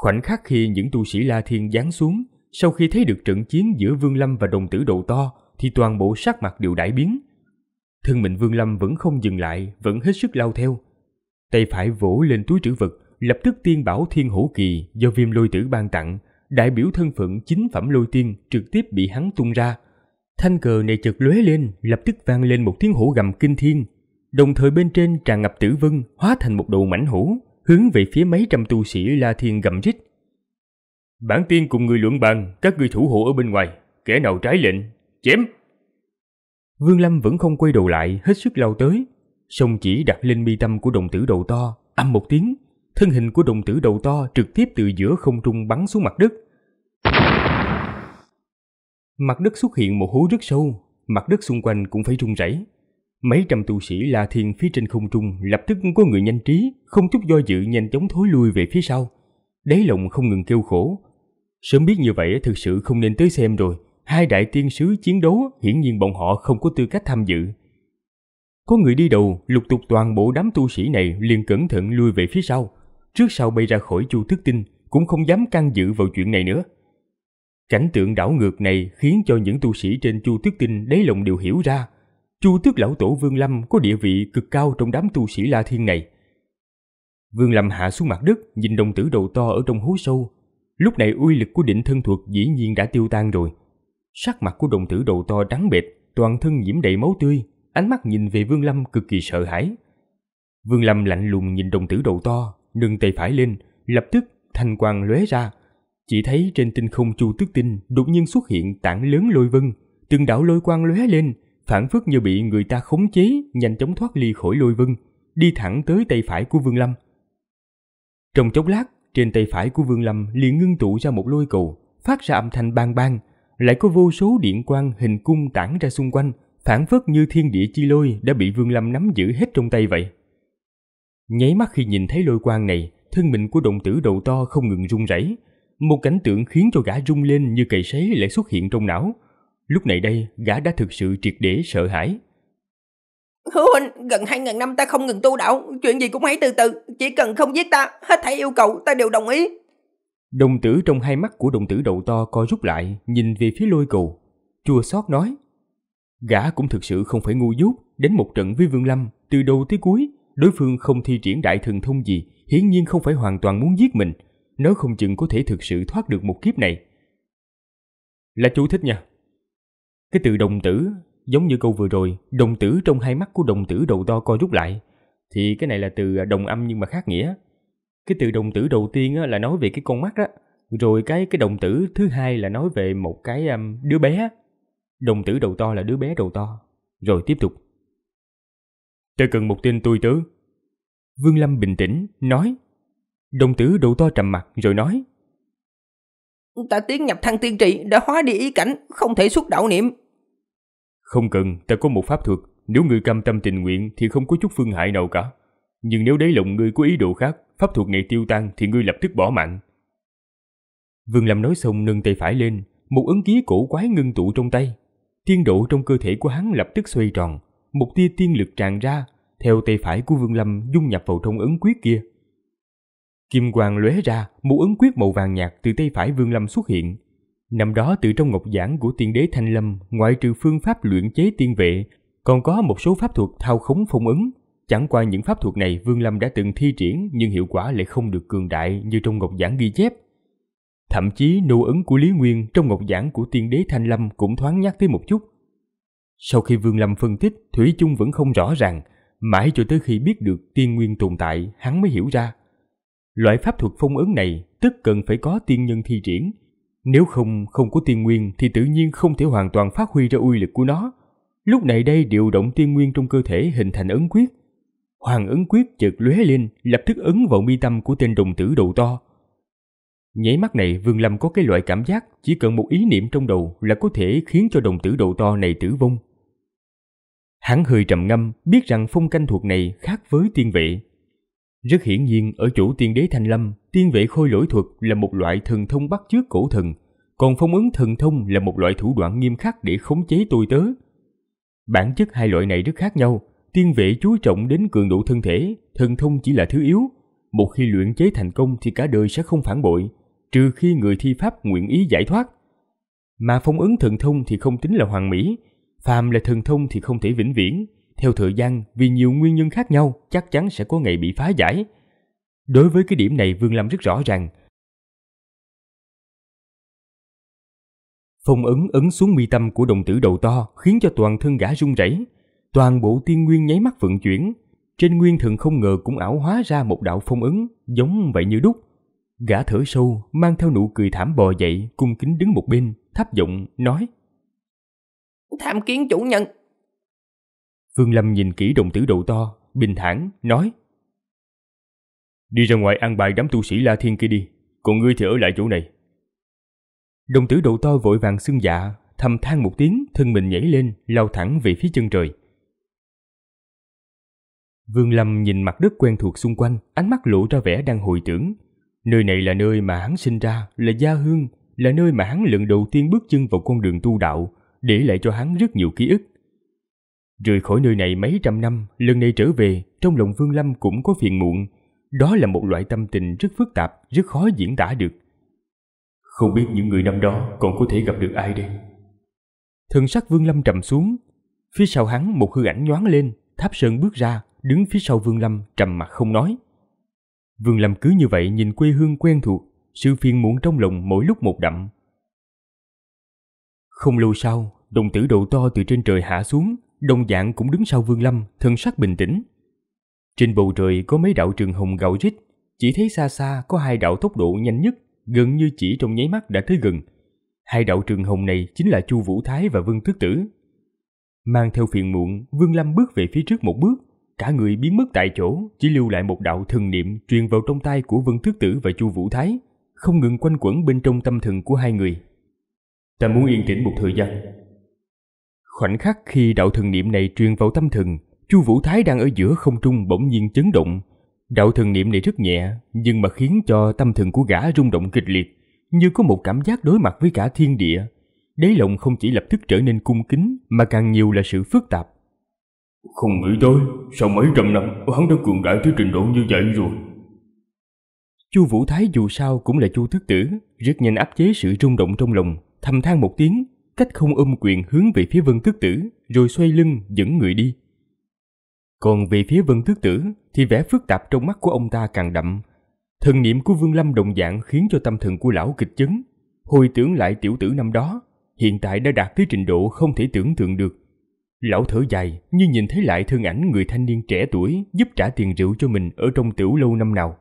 Khoảnh khắc khi những tu sĩ La Thiên giáng xuống, sau khi thấy được trận chiến giữa Vương Lâm và đồng tử độ to, thì toàn bộ sắc mặt đều đại biến. Thân mình Vương Lâm vẫn không dừng lại, vẫn hết sức lao theo. Tay phải vỗ lên túi trữ vật, lập tức tiên bảo thiên hổ kỳ do viêm lôi tử ban tặng, đại biểu thân phận chính phẩm lôi tiên trực tiếp bị hắn tung ra. Thanh cờ này chợt lóe lên, lập tức vang lên một tiếng hổ gầm kinh thiên, đồng thời bên trên tràn ngập tử vân hóa thành một đồ mảnh hổ hướng về phía mấy trăm tu sĩ La Thiên gầm rít. Bản tiên cùng người luận bàn, các ngươi thủ hộ ở bên ngoài, kẻ nào trái lệnh, chém! Vương Lâm vẫn không quay đầu lại, hết sức lao tới, song chỉ đặt lên mi tâm của đồng tử đầu to, âm một tiếng, thân hình của đồng tử đầu to trực tiếp từ giữa không trung bắn xuống mặt đất. Mặt đất xuất hiện một hố rất sâu, mặt đất xung quanh cũng phải rung rẩy. Mấy trăm tu sĩ La Thiên phía trên không trung lập tức có người nhanh trí, không chút do dự nhanh chóng thối lui về phía sau. Đáy lòng không ngừng kêu khổ. Sớm biết như vậy thực sự không nên tới xem rồi. Hai đại tiên sứ chiến đấu hiển nhiên bọn họ không có tư cách tham dự. Có người đi đầu, lục tục toàn bộ đám tu sĩ này liền cẩn thận lui về phía sau. Trước sau bay ra khỏi chu thức tinh, cũng không dám can dự vào chuyện này nữa. Cảnh tượng đảo ngược này khiến cho những tu sĩ trên chu thức tinh đáy lòng đều hiểu ra Chu tước lão tổ Vương Lâm có địa vị cực cao trong đám tu sĩ La Thiên này. Vương Lâm hạ xuống mặt đất, nhìn đồng tử đầu to ở trong hố sâu. Lúc này uy lực của định thân thuật dĩ nhiên đã tiêu tan rồi. Sắc mặt của đồng tử đầu to trắng bệch, toàn thân nhiễm đầy máu tươi, ánh mắt nhìn về Vương Lâm cực kỳ sợ hãi. Vương Lâm lạnh lùng nhìn đồng tử đầu to, nâng tay phải lên, lập tức thanh quang lóe ra. Chỉ thấy trên tinh không Chu Tước Tinh đột nhiên xuất hiện tảng lớn lôi vân, từng đạo lôi quang lóe lên, phản phất như bị người ta khống chế, nhanh chóng thoát ly khỏi lôi vân, đi thẳng tới tay phải của Vương Lâm. Trong chốc lát, trên tay phải của Vương Lâm liền ngưng tụ ra một lôi cầu, phát ra âm thanh bang bang, lại có vô số điện quang hình cung tản ra xung quanh, phản phất như thiên địa chi lôi đã bị Vương Lâm nắm giữ hết trong tay vậy. Nháy mắt khi nhìn thấy lôi quang này, thân mình của đồng tử đầu to không ngừng run rẩy, một cảnh tượng khiến cho gã rung lên như cầy sấy lại xuất hiện trong não, Lúc này đây, gã đã thực sự triệt để sợ hãi. Hứa huynh, gần hai ngàn năm ta không ngừng tu đạo, chuyện gì cũng hãy từ từ, chỉ cần không giết ta, hết thảy yêu cầu ta đều đồng ý. Đồng tử trong hai mắt của đồng tử đầu to co rút lại, nhìn về phía lôi cầu. Chua xót nói, gã cũng thực sự không phải ngu dốt, đến một trận với Vương Lâm, từ đầu tới cuối, đối phương không thi triển đại thần thông gì, hiển nhiên không phải hoàn toàn muốn giết mình, nó không chừng có thể thực sự thoát được một kiếp này. Là chú thích nha, cái từ đồng tử, giống như câu vừa rồi, đồng tử trong hai mắt của đồng tử đầu to co rút lại. Thì cái này là từ à, đồng âm nhưng mà khác nghĩa. Cái từ đồng tử đầu tiên là nói về cái con mắt đó. Rồi cái cái đồng tử thứ hai là nói về một cái um, đứa bé. Đồng tử đầu to là đứa bé đầu to. Rồi tiếp tục. Tôi cần một tin tôi tứ. Vương Lâm bình tĩnh, nói. Đồng tử đầu to trầm mặt rồi nói. Ta tiến nhập thăng tiên trị đã hóa đi ý cảnh, không thể xuất đạo niệm. Không cần, ta có một pháp thuật, nếu ngươi cam tâm tình nguyện thì không có chút phương hại nào cả. Nhưng nếu đấy lòng ngươi có ý đồ khác, pháp thuật này tiêu tan thì ngươi lập tức bỏ mạng. Vương Lâm nói xong nâng tay phải lên, một ấn ký cổ quái ngưng tụ trong tay. thiên độ trong cơ thể của hắn lập tức xoay tròn, một tia tiên lực tràn ra, theo tay phải của Vương Lâm dung nhập vào trong ấn quyết kia. Kim quang lóe ra, một ấn quyết màu vàng nhạt từ tay phải Vương Lâm xuất hiện, Năm đó từ trong ngọc giảng của tiên đế Thanh Lâm, ngoại trừ phương pháp luyện chế tiên vệ, còn có một số pháp thuật thao khống phong ấn. Chẳng qua những pháp thuật này Vương Lâm đã từng thi triển nhưng hiệu quả lại không được cường đại như trong ngọc giảng ghi chép. Thậm chí nô ấn của Lý Nguyên trong ngọc giảng của tiên đế Thanh Lâm cũng thoáng nhắc tới một chút. Sau khi Vương Lâm phân tích, Thủy chung vẫn không rõ ràng, mãi cho tới khi biết được tiên nguyên tồn tại, hắn mới hiểu ra. Loại pháp thuật phong ấn này tức cần phải có tiên nhân thi triển, nếu không không có tiên nguyên thì tự nhiên không thể hoàn toàn phát huy ra uy lực của nó. Lúc này đây điều động tiên nguyên trong cơ thể hình thành ấn quyết. Hoàng ấn quyết chợt lóe lên, lập tức ấn vào mi tâm của tên đồng tử đầu to. Nháy mắt này Vương Lâm có cái loại cảm giác chỉ cần một ý niệm trong đầu là có thể khiến cho đồng tử đầu to này tử vong. Hắn hơi trầm ngâm, biết rằng phong canh thuộc này khác với tiên vệ. Rất hiển nhiên ở chủ tiên đế Thanh Lâm tiên vệ khôi lỗi thuật là một loại thần thông bắt chước cổ thần, còn phong ấn thần thông là một loại thủ đoạn nghiêm khắc để khống chế tôi tớ. Bản chất hai loại này rất khác nhau, tiên vệ chú trọng đến cường độ thân thể, thần thông chỉ là thứ yếu. Một khi luyện chế thành công thì cả đời sẽ không phản bội, trừ khi người thi pháp nguyện ý giải thoát. Mà phong ấn thần thông thì không tính là hoàn mỹ, phàm là thần thông thì không thể vĩnh viễn. Theo thời gian, vì nhiều nguyên nhân khác nhau, chắc chắn sẽ có ngày bị phá giải. Đối với cái điểm này Vương Lâm rất rõ ràng. Phong ấn ấn xuống mi tâm của đồng tử đầu to khiến cho toàn thân gã rung rẩy, toàn bộ tiên nguyên nháy mắt vận chuyển, trên nguyên thần không ngờ cũng ảo hóa ra một đạo phong ấn giống vậy như đúc. Gã thở sâu, mang theo nụ cười thảm bò dậy, cung kính đứng một bên, thấp giọng nói: "Tham kiến chủ nhân." Vương Lâm nhìn kỹ đồng tử đầu to, bình thản nói: Đi ra ngoài ăn bài đám tu sĩ La Thiên kia đi, còn ngươi thì ở lại chỗ này. Đồng tử đầu to vội vàng xưng dạ, thầm than một tiếng, thân mình nhảy lên, lao thẳng về phía chân trời. Vương Lâm nhìn mặt đất quen thuộc xung quanh, ánh mắt lộ ra vẻ đang hồi tưởng. Nơi này là nơi mà hắn sinh ra, là gia hương, là nơi mà hắn lần đầu tiên bước chân vào con đường tu đạo, để lại cho hắn rất nhiều ký ức. Rời khỏi nơi này mấy trăm năm, lần này trở về, trong lòng Vương Lâm cũng có phiền muộn, đó là một loại tâm tình rất phức tạp, rất khó diễn tả được. Không biết những người năm đó còn có thể gặp được ai đây? Thân sắc Vương Lâm trầm xuống. Phía sau hắn một hư ảnh nhoáng lên, Tháp Sơn bước ra, đứng phía sau Vương Lâm trầm mặt không nói. Vương Lâm cứ như vậy nhìn quê hương quen thuộc, sự phiền muộn trong lòng mỗi lúc một đậm. Không lâu sau, đồng tử độ to từ trên trời hạ xuống, đồng dạng cũng đứng sau Vương Lâm, thân sắc bình tĩnh. Trên bầu trời có mấy đạo trường hồng gạo rít, chỉ thấy xa xa có hai đạo tốc độ nhanh nhất, gần như chỉ trong nháy mắt đã tới gần. Hai đạo trường hồng này chính là Chu Vũ Thái và Vương Tước Tử. Mang theo phiền muộn, Vương Lâm bước về phía trước một bước, cả người biến mất tại chỗ, chỉ lưu lại một đạo thần niệm truyền vào trong tay của Vương Tước Tử và Chu Vũ Thái, không ngừng quanh quẩn bên trong tâm thần của hai người. Ta muốn yên tĩnh một thời gian. Khoảnh khắc khi đạo thần niệm này truyền vào tâm thần, Chu Vũ Thái đang ở giữa không trung bỗng nhiên chấn động. Đạo thần niệm này rất nhẹ, nhưng mà khiến cho tâm thần của gã rung động kịch liệt, như có một cảm giác đối mặt với cả thiên địa. Đáy lòng không chỉ lập tức trở nên cung kính, mà càng nhiều là sự phức tạp. Không nghĩ tới, sau mấy trăm năm, hắn đã cường đại tới trình độ như vậy rồi. Chu Vũ Thái dù sao cũng là Chu Thức Tử, rất nhanh áp chế sự rung động trong lòng, thầm than một tiếng, cách không ôm quyền hướng về phía Vân Thức Tử, rồi xoay lưng dẫn người đi. Còn về phía Vân Tước Tử thì vẻ phức tạp trong mắt của ông ta càng đậm. Thần niệm của Vương Lâm đồng dạng khiến cho tâm thần của lão kịch chấn. Hồi tưởng lại tiểu tử năm đó, hiện tại đã đạt tới trình độ không thể tưởng tượng được. Lão thở dài như nhìn thấy lại thương ảnh người thanh niên trẻ tuổi giúp trả tiền rượu cho mình ở trong tiểu lâu năm nào.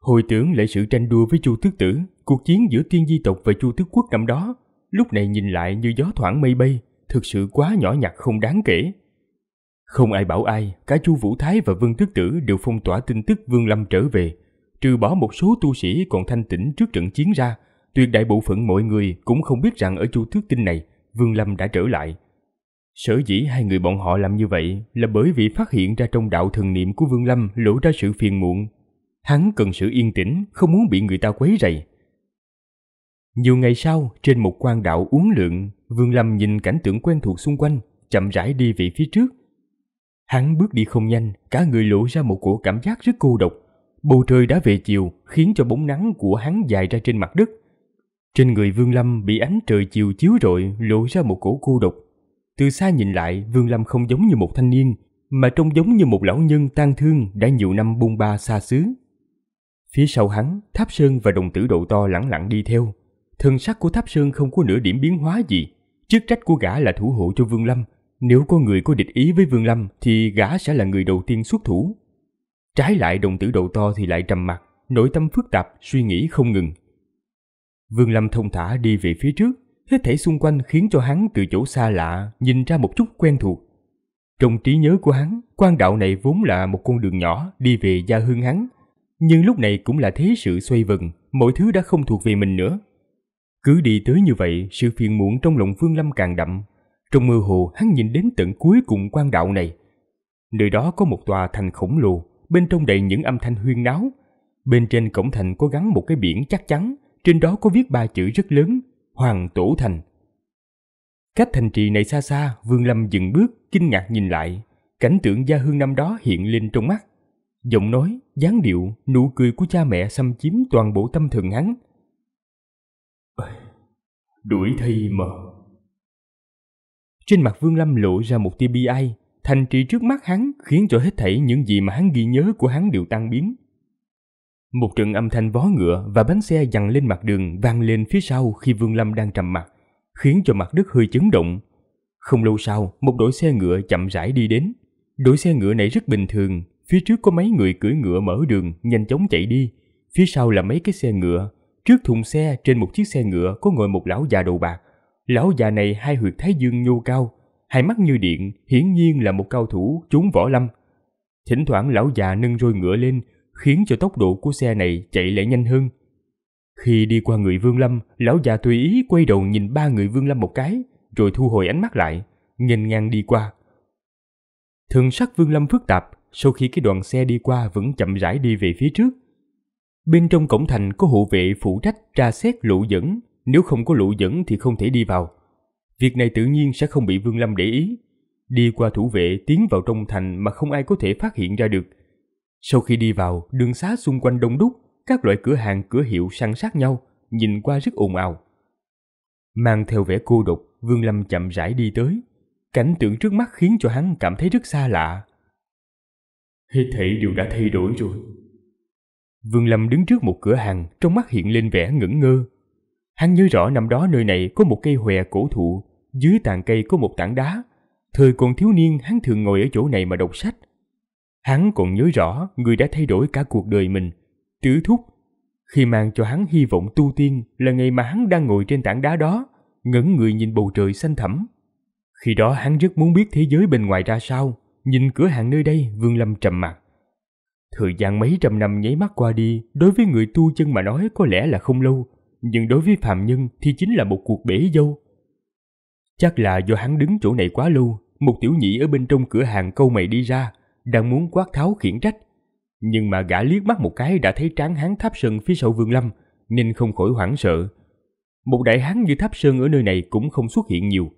Hồi tưởng lại sự tranh đua với Chu Tước Tử, cuộc chiến giữa tiên di tộc và Chu Tước Quốc năm đó, lúc này nhìn lại như gió thoảng mây bay, thực sự quá nhỏ nhặt không đáng kể. Không ai bảo ai, cả Chu Vũ Thái và Vương Tước Tử đều phong tỏa tin tức Vương Lâm trở về, trừ bỏ một số tu sĩ còn thanh tĩnh trước trận chiến ra, tuyệt đại bộ phận mọi người cũng không biết rằng ở Chu thước Tinh này, Vương Lâm đã trở lại. Sở dĩ hai người bọn họ làm như vậy là bởi vì phát hiện ra trong đạo thần niệm của Vương Lâm lộ ra sự phiền muộn. Hắn cần sự yên tĩnh, không muốn bị người ta quấy rầy. Nhiều ngày sau, trên một quan đạo uống lượng Vương Lâm nhìn cảnh tượng quen thuộc xung quanh, chậm rãi đi về phía trước. Hắn bước đi không nhanh, cả người lộ ra một cổ cảm giác rất cô độc. Bầu trời đã về chiều, khiến cho bóng nắng của hắn dài ra trên mặt đất. Trên người Vương Lâm bị ánh trời chiều chiếu rọi lộ ra một cổ cô độc. Từ xa nhìn lại, Vương Lâm không giống như một thanh niên, mà trông giống như một lão nhân tang thương đã nhiều năm buông ba xa xứ. Phía sau hắn, Tháp Sơn và đồng tử độ to lẳng lặng đi theo. Thân sắc của Tháp Sơn không có nửa điểm biến hóa gì. Chức trách của gã là thủ hộ cho Vương Lâm, nếu có người có địch ý với Vương Lâm thì gã sẽ là người đầu tiên xuất thủ. Trái lại đồng tử đầu to thì lại trầm mặt nội tâm phức tạp, suy nghĩ không ngừng. Vương Lâm thông thả đi về phía trước, hết thể xung quanh khiến cho hắn từ chỗ xa lạ nhìn ra một chút quen thuộc. Trong trí nhớ của hắn, quan đạo này vốn là một con đường nhỏ đi về gia hương hắn, nhưng lúc này cũng là thế sự xoay vần, mọi thứ đã không thuộc về mình nữa. Cứ đi tới như vậy, sự phiền muộn trong lòng Vương Lâm càng đậm, trong mơ hồ hắn nhìn đến tận cuối cùng quan đạo này. Nơi đó có một tòa thành khổng lồ, bên trong đầy những âm thanh huyên náo. Bên trên cổng thành có gắn một cái biển chắc chắn, trên đó có viết ba chữ rất lớn, Hoàng Tổ Thành. Cách thành trì này xa xa, Vương Lâm dừng bước, kinh ngạc nhìn lại. Cảnh tượng gia hương năm đó hiện lên trong mắt. Giọng nói, dáng điệu, nụ cười của cha mẹ xâm chiếm toàn bộ tâm thần hắn. Đuổi thay mà trên mặt Vương Lâm lộ ra một tia bi ai, thành trì trước mắt hắn khiến cho hết thảy những gì mà hắn ghi nhớ của hắn đều tan biến. Một trận âm thanh vó ngựa và bánh xe dằn lên mặt đường vang lên phía sau khi Vương Lâm đang trầm mặt, khiến cho mặt đất hơi chấn động. Không lâu sau, một đội xe ngựa chậm rãi đi đến. Đội xe ngựa này rất bình thường, phía trước có mấy người cưỡi ngựa mở đường nhanh chóng chạy đi, phía sau là mấy cái xe ngựa. Trước thùng xe trên một chiếc xe ngựa có ngồi một lão già đầu bạc, Lão già này hai huyệt thái dương nhô cao, hai mắt như điện, hiển nhiên là một cao thủ chúng võ lâm. Thỉnh thoảng lão già nâng roi ngựa lên, khiến cho tốc độ của xe này chạy lại nhanh hơn. Khi đi qua người Vương Lâm, lão già tùy ý quay đầu nhìn ba người Vương Lâm một cái, rồi thu hồi ánh mắt lại, nghênh ngang đi qua. Thường sắc Vương Lâm phức tạp, sau khi cái đoàn xe đi qua vẫn chậm rãi đi về phía trước. Bên trong cổng thành có hộ vệ phụ trách tra xét lộ dẫn, nếu không có lũ dẫn thì không thể đi vào. Việc này tự nhiên sẽ không bị Vương Lâm để ý. Đi qua thủ vệ tiến vào trong thành mà không ai có thể phát hiện ra được. Sau khi đi vào, đường xá xung quanh đông đúc, các loại cửa hàng cửa hiệu săn sát nhau, nhìn qua rất ồn ào. Mang theo vẻ cô độc, Vương Lâm chậm rãi đi tới. Cảnh tượng trước mắt khiến cho hắn cảm thấy rất xa lạ. Hết thảy đều đã thay đổi rồi. Vương Lâm đứng trước một cửa hàng, trong mắt hiện lên vẻ ngẩn ngơ, Hắn nhớ rõ năm đó nơi này có một cây hòe cổ thụ, dưới tàn cây có một tảng đá. Thời còn thiếu niên hắn thường ngồi ở chỗ này mà đọc sách. Hắn còn nhớ rõ người đã thay đổi cả cuộc đời mình, tứ thúc. Khi mang cho hắn hy vọng tu tiên là ngày mà hắn đang ngồi trên tảng đá đó, ngẩng người nhìn bầu trời xanh thẳm. Khi đó hắn rất muốn biết thế giới bên ngoài ra sao, nhìn cửa hàng nơi đây Vương Lâm trầm mặt. Thời gian mấy trăm năm nháy mắt qua đi, đối với người tu chân mà nói có lẽ là không lâu, nhưng đối với phạm nhân thì chính là một cuộc bể dâu. Chắc là do hắn đứng chỗ này quá lâu, một tiểu nhị ở bên trong cửa hàng câu mày đi ra, đang muốn quát tháo khiển trách. Nhưng mà gã liếc mắt một cái đã thấy tráng hắn tháp sơn phía sau Vương Lâm, nên không khỏi hoảng sợ. Một đại hắn như tháp sơn ở nơi này cũng không xuất hiện nhiều.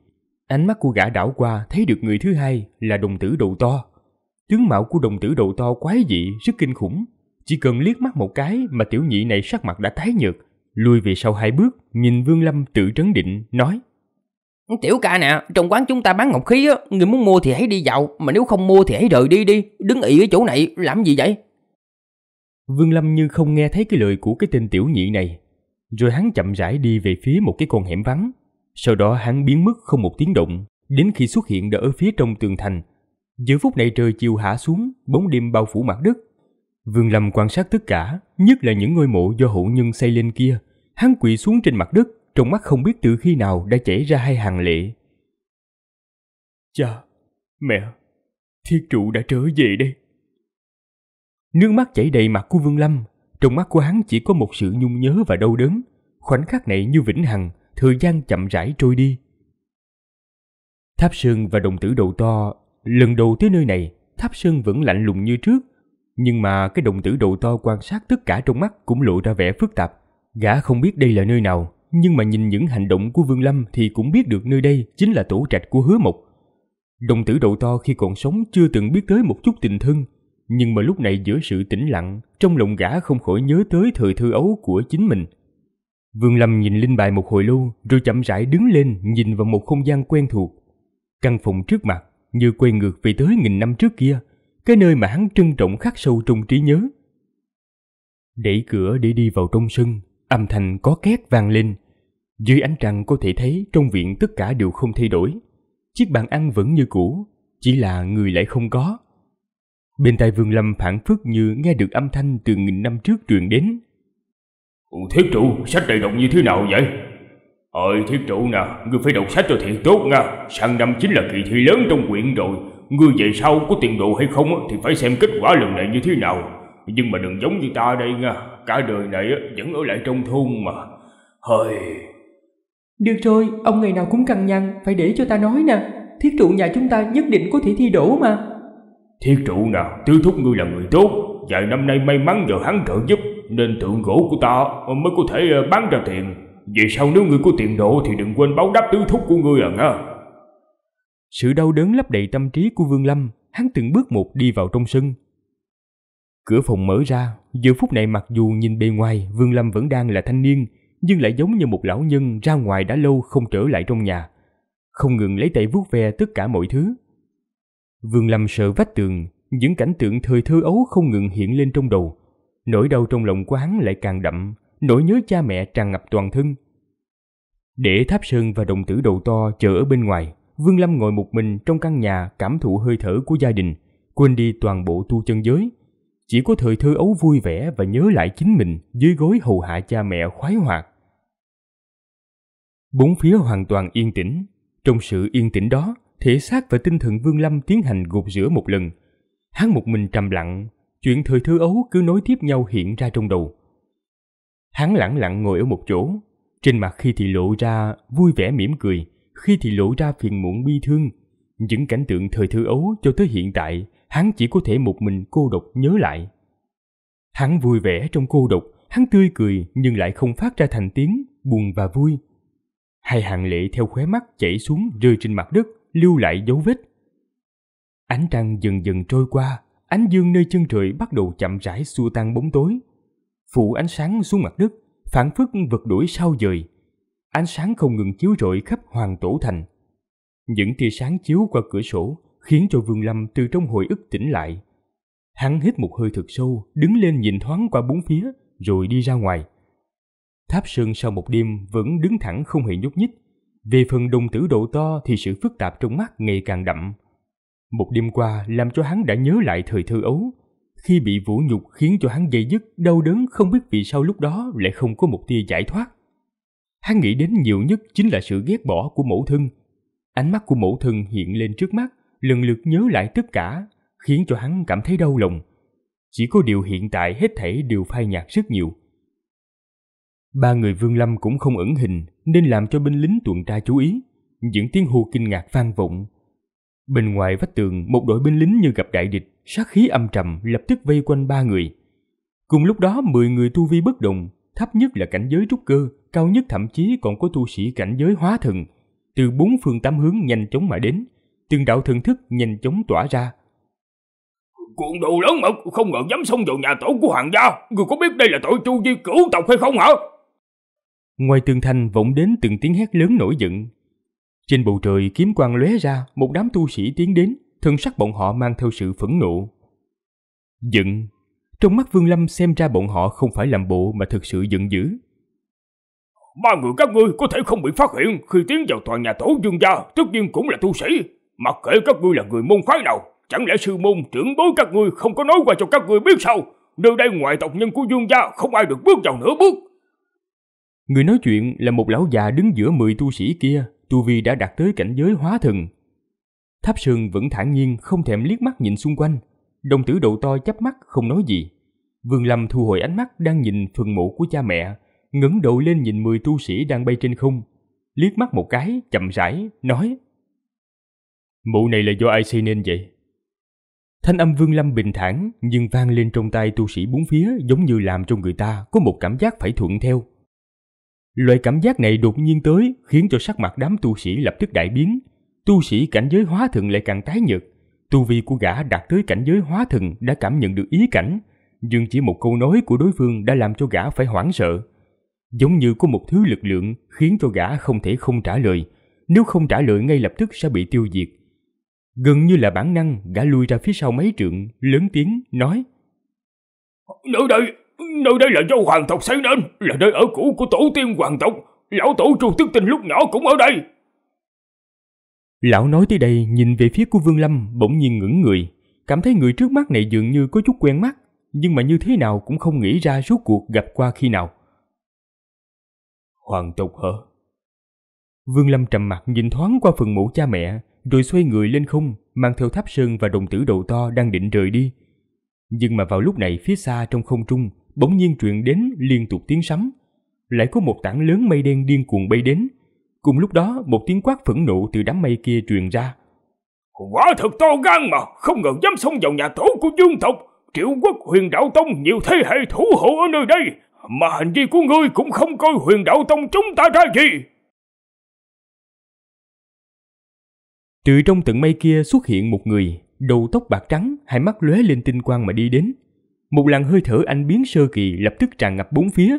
Ánh mắt của gã đảo qua thấy được người thứ hai là đồng tử đầu to. Tướng mạo của đồng tử đầu to quái dị, rất kinh khủng. Chỉ cần liếc mắt một cái mà tiểu nhị này sắc mặt đã tái nhợt, Lui về sau hai bước, nhìn Vương Lâm tự trấn định, nói Tiểu ca nè, trong quán chúng ta bán ngọc khí á, người muốn mua thì hãy đi dạo, mà nếu không mua thì hãy rời đi đi, đứng ị ở chỗ này làm gì vậy? Vương Lâm như không nghe thấy cái lời của cái tên tiểu nhị này, rồi hắn chậm rãi đi về phía một cái con hẻm vắng, sau đó hắn biến mất không một tiếng động, đến khi xuất hiện đã ở phía trong tường thành. Giữa phút này trời chiều hạ xuống, bóng đêm bao phủ mặt đất, Vương Lâm quan sát tất cả, nhất là những ngôi mộ do hữu nhân xây lên kia. Hắn quỳ xuống trên mặt đất, trong mắt không biết từ khi nào đã chảy ra hai hàng lệ. Cha, mẹ, thiết trụ đã trở về đây. Nước mắt chảy đầy mặt của Vương Lâm, trong mắt của hắn chỉ có một sự nhung nhớ và đau đớn. Khoảnh khắc này như vĩnh hằng, thời gian chậm rãi trôi đi. Tháp Sơn và đồng tử đầu to, lần đầu tới nơi này, Tháp Sơn vẫn lạnh lùng như trước, nhưng mà cái đồng tử độ to quan sát tất cả trong mắt cũng lộ ra vẻ phức tạp. Gã không biết đây là nơi nào, nhưng mà nhìn những hành động của Vương Lâm thì cũng biết được nơi đây chính là tổ trạch của hứa mộc. Đồng tử độ to khi còn sống chưa từng biết tới một chút tình thân, nhưng mà lúc này giữa sự tĩnh lặng, trong lòng gã không khỏi nhớ tới thời thơ ấu của chính mình. Vương Lâm nhìn linh bài một hồi lâu, rồi chậm rãi đứng lên nhìn vào một không gian quen thuộc. Căn phòng trước mặt như quay ngược về tới nghìn năm trước kia, cái nơi mà hắn trân trọng khắc sâu trong trí nhớ. Đẩy cửa để đi vào trong sân, âm thanh có két vang lên. Dưới ánh trăng có thể thấy trong viện tất cả đều không thay đổi. Chiếc bàn ăn vẫn như cũ, chỉ là người lại không có. Bên tai Vương Lâm phản phất như nghe được âm thanh từ nghìn năm trước truyền đến. Thiết trụ, sách này đọc như thế nào vậy? Ôi thiết trụ nè, ngươi phải đọc sách cho thiệt tốt nha, sang năm chính là kỳ thi lớn trong quyện rồi, Ngươi về sau có tiền đồ hay không thì phải xem kết quả lần này như thế nào Nhưng mà đừng giống như ta đây nha Cả đời này vẫn ở lại trong thôn mà Hơi... Được rồi, ông ngày nào cũng cằn nhằn Phải để cho ta nói nè Thiết trụ nhà chúng ta nhất định có thể thi đổ mà Thiết trụ nào, tứ thúc ngươi là người tốt Vài năm nay may mắn nhờ hắn trợ giúp Nên tượng gỗ của ta ờ, mới có thể ờ, bán ra tiền Về sau nếu ngươi có tiền đồ Thì đừng quên báo đáp tứ thúc của ngươi à nha sự đau đớn lấp đầy tâm trí của Vương Lâm, hắn từng bước một đi vào trong sân. Cửa phòng mở ra, giờ phút này mặc dù nhìn bề ngoài Vương Lâm vẫn đang là thanh niên, nhưng lại giống như một lão nhân ra ngoài đã lâu không trở lại trong nhà, không ngừng lấy tay vuốt ve tất cả mọi thứ. Vương Lâm sợ vách tường, những cảnh tượng thời thơ ấu không ngừng hiện lên trong đầu, nỗi đau trong lòng của hắn lại càng đậm, nỗi nhớ cha mẹ tràn ngập toàn thân. Để Tháp Sơn và đồng tử đầu to chờ ở bên ngoài, Vương Lâm ngồi một mình trong căn nhà cảm thụ hơi thở của gia đình, quên đi toàn bộ tu chân giới. Chỉ có thời thơ ấu vui vẻ và nhớ lại chính mình dưới gối hầu hạ cha mẹ khoái hoạt. Bốn phía hoàn toàn yên tĩnh. Trong sự yên tĩnh đó, thể xác và tinh thần Vương Lâm tiến hành gục rửa một lần. Hắn một mình trầm lặng, chuyện thời thơ ấu cứ nối tiếp nhau hiện ra trong đầu. Hắn lặng lặng ngồi ở một chỗ, trên mặt khi thì lộ ra vui vẻ mỉm cười, khi thì lộ ra phiền muộn bi thương. Những cảnh tượng thời thơ ấu cho tới hiện tại, hắn chỉ có thể một mình cô độc nhớ lại. Hắn vui vẻ trong cô độc, hắn tươi cười nhưng lại không phát ra thành tiếng, buồn và vui. Hai hàng lệ theo khóe mắt chảy xuống rơi trên mặt đất, lưu lại dấu vết. Ánh trăng dần dần trôi qua, ánh dương nơi chân trời bắt đầu chậm rãi xua tan bóng tối. Phụ ánh sáng xuống mặt đất, phản phất vật đuổi sao dời ánh sáng không ngừng chiếu rọi khắp hoàng tổ thành. Những tia sáng chiếu qua cửa sổ khiến cho Vương Lâm từ trong hồi ức tỉnh lại. Hắn hít một hơi thật sâu, đứng lên nhìn thoáng qua bốn phía, rồi đi ra ngoài. Tháp Sơn sau một đêm vẫn đứng thẳng không hề nhúc nhích. Về phần đồng tử độ to thì sự phức tạp trong mắt ngày càng đậm. Một đêm qua làm cho hắn đã nhớ lại thời thơ ấu. Khi bị vũ nhục khiến cho hắn dây dứt, đau đớn không biết vì sao lúc đó lại không có một tia giải thoát. Hắn nghĩ đến nhiều nhất chính là sự ghét bỏ của mẫu thân. Ánh mắt của mẫu thân hiện lên trước mắt, lần lượt nhớ lại tất cả, khiến cho hắn cảm thấy đau lòng. Chỉ có điều hiện tại hết thảy đều phai nhạt rất nhiều. Ba người Vương Lâm cũng không ẩn hình nên làm cho binh lính tuần tra chú ý. Những tiếng hô kinh ngạc vang vọng. Bên ngoài vách tường, một đội binh lính như gặp đại địch, sát khí âm trầm lập tức vây quanh ba người. Cùng lúc đó mười người tu vi bất đồng, thấp nhất là cảnh giới trúc cơ, cao nhất thậm chí còn có tu sĩ cảnh giới hóa thần, từ bốn phương tám hướng nhanh chóng mà đến, từng đạo thần thức nhanh chóng tỏa ra. Cuộn đồ lớn mật, không ngờ dám xông vào nhà tổ của hoàng gia, người có biết đây là tội chu di cửu tộc hay không hả? Ngoài tường thành vọng đến từng tiếng hét lớn nổi giận. Trên bầu trời kiếm quang lóe ra, một đám tu sĩ tiến đến, thân sắc bọn họ mang theo sự phẫn nộ. Giận, trong mắt Vương Lâm xem ra bọn họ không phải làm bộ mà thực sự giận dữ, ba người các ngươi có thể không bị phát hiện khi tiến vào tòa nhà tổ dương gia, tất nhiên cũng là tu sĩ. Mặc kệ các ngươi là người môn phái nào, chẳng lẽ sư môn trưởng bối các ngươi không có nói qua cho các ngươi biết sao? Nơi đây ngoại tộc nhân của dương gia không ai được bước vào nửa bước. Người nói chuyện là một lão già đứng giữa mười tu sĩ kia, tu vi đã đạt tới cảnh giới hóa thần. Tháp Sơn vẫn thản nhiên không thèm liếc mắt nhìn xung quanh, đồng tử đầu to chắp mắt không nói gì. Vương Lâm thu hồi ánh mắt đang nhìn phần mộ của cha mẹ, ngẩng đầu lên nhìn 10 tu sĩ đang bay trên không, liếc mắt một cái, chậm rãi, nói Mụ này là do ai xây nên vậy? Thanh âm Vương Lâm bình thản nhưng vang lên trong tai tu sĩ bốn phía giống như làm cho người ta có một cảm giác phải thuận theo. Loại cảm giác này đột nhiên tới khiến cho sắc mặt đám tu sĩ lập tức đại biến. Tu sĩ cảnh giới hóa thần lại càng tái nhợt. Tu vi của gã đạt tới cảnh giới hóa thần đã cảm nhận được ý cảnh, nhưng chỉ một câu nói của đối phương đã làm cho gã phải hoảng sợ giống như có một thứ lực lượng khiến cho gã không thể không trả lời, nếu không trả lời ngay lập tức sẽ bị tiêu diệt. Gần như là bản năng, gã lui ra phía sau mấy trượng, lớn tiếng, nói Nơi đây, nơi đây là do hoàng tộc xây nên, là nơi ở cũ của tổ tiên hoàng tộc, lão tổ tru tức tinh lúc nhỏ cũng ở đây. Lão nói tới đây, nhìn về phía của Vương Lâm, bỗng nhiên ngẩng người, cảm thấy người trước mắt này dường như có chút quen mắt, nhưng mà như thế nào cũng không nghĩ ra rốt cuộc gặp qua khi nào. Hoàng tộc hả? Vương Lâm trầm mặt nhìn thoáng qua phần mũ cha mẹ, rồi xoay người lên không, mang theo tháp sơn và đồng tử đầu to đang định rời đi. Nhưng mà vào lúc này phía xa trong không trung, bỗng nhiên truyền đến liên tục tiếng sấm. Lại có một tảng lớn mây đen điên cuồng bay đến. Cùng lúc đó một tiếng quát phẫn nộ từ đám mây kia truyền ra. quá thật to gan mà, không ngờ dám xông vào nhà tổ của dương tộc. Triệu quốc huyền đạo tông nhiều thế hệ thủ hộ ở nơi đây, mà hành vi của ngươi cũng không coi huyền đạo tông chúng ta ra gì. Từ trong tận mây kia xuất hiện một người, đầu tóc bạc trắng, hai mắt lóe lên tinh quang mà đi đến. Một làn hơi thở anh biến sơ kỳ lập tức tràn ngập bốn phía.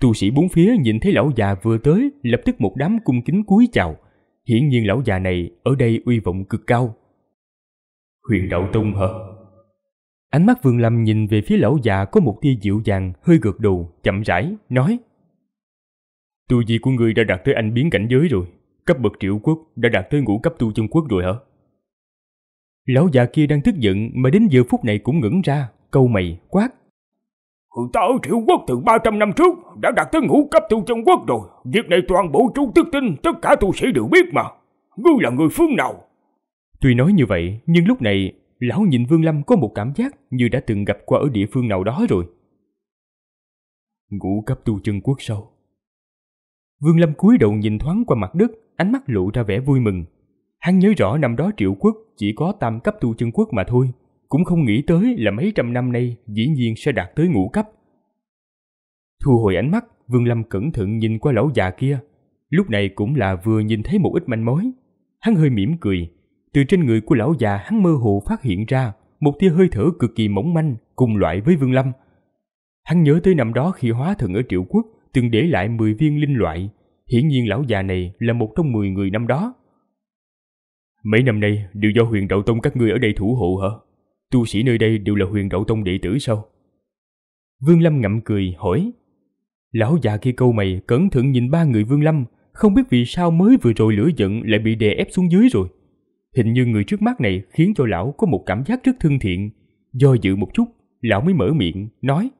Tu sĩ bốn phía nhìn thấy lão già vừa tới, lập tức một đám cung kính cúi chào. Hiển nhiên lão già này ở đây uy vọng cực cao. Huyền đạo tông hả? Ánh mắt Vương Lâm nhìn về phía lão già có một tia dịu dàng, hơi gật đầu, chậm rãi, nói Tu vi của ngươi đã đạt tới anh biến cảnh giới rồi, cấp bậc triệu quốc đã đạt tới ngũ cấp tu chân quốc rồi hả? Lão già kia đang tức giận mà đến giờ phút này cũng ngẩn ra, câu mày, quát. Người ta ở triệu quốc từ 300 năm trước đã đạt tới ngũ cấp tu chân quốc rồi, việc này toàn bộ trung tức tinh tất cả tu sĩ đều biết mà, ngươi là người phương nào? Tuy nói như vậy, nhưng lúc này lão nhìn Vương Lâm có một cảm giác như đã từng gặp qua ở địa phương nào đó rồi. Ngũ cấp tu chân quốc sâu. Vương Lâm cúi đầu nhìn thoáng qua mặt đất, ánh mắt lộ ra vẻ vui mừng. Hắn nhớ rõ năm đó triệu quốc chỉ có tam cấp tu chân quốc mà thôi, cũng không nghĩ tới là mấy trăm năm nay dĩ nhiên sẽ đạt tới ngũ cấp. Thu hồi ánh mắt, Vương Lâm cẩn thận nhìn qua lão già kia. Lúc này cũng là vừa nhìn thấy một ít manh mối. Hắn hơi mỉm cười, từ trên người của lão già hắn mơ hồ phát hiện ra một tia hơi thở cực kỳ mỏng manh cùng loại với Vương Lâm. Hắn nhớ tới năm đó khi hóa thần ở Triệu Quốc từng để lại mười viên linh loại, hiển nhiên lão già này là một trong mười người năm đó. Mấy năm nay đều do huyền đậu tông các ngươi ở đây thủ hộ hả? Tu sĩ nơi đây đều là huyền đậu tông đệ tử sao? Vương Lâm ngậm cười hỏi. Lão già kia câu mày cẩn thận nhìn ba người Vương Lâm, không biết vì sao mới vừa rồi lửa giận lại bị đè ép xuống dưới rồi. Hình như người trước mắt này khiến cho lão có một cảm giác rất thân thiện. Do dự một chút, lão mới mở miệng, nói.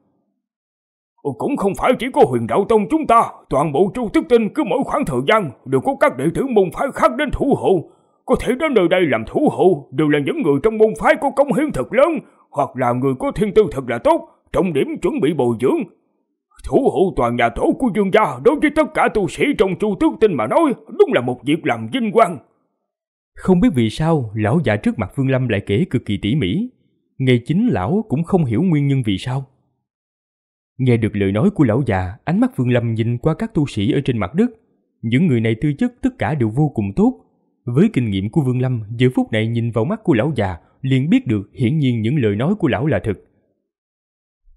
Cũng không phải chỉ có huyền đạo tông chúng ta, toàn bộ tru tức tinh cứ mỗi khoảng thời gian đều có các đệ tử môn phái khác đến thủ hộ. Có thể đến nơi đây làm thủ hộ đều là những người trong môn phái có công hiến thật lớn, hoặc là người có thiên tư thật là tốt, trọng điểm chuẩn bị bồi dưỡng. Thủ hộ toàn nhà tổ của dương gia đối với tất cả tu sĩ trong chu tước tinh mà nói đúng là một việc làm vinh quang. Không biết vì sao lão già trước mặt Vương Lâm lại kể cực kỳ tỉ mỉ. Ngay chính lão cũng không hiểu nguyên nhân vì sao. Nghe được lời nói của lão già, ánh mắt Vương Lâm nhìn qua các tu sĩ ở trên mặt đất. Những người này tư chất tất cả đều vô cùng tốt. Với kinh nghiệm của Vương Lâm, giữa phút này nhìn vào mắt của lão già, liền biết được hiển nhiên những lời nói của lão là thật.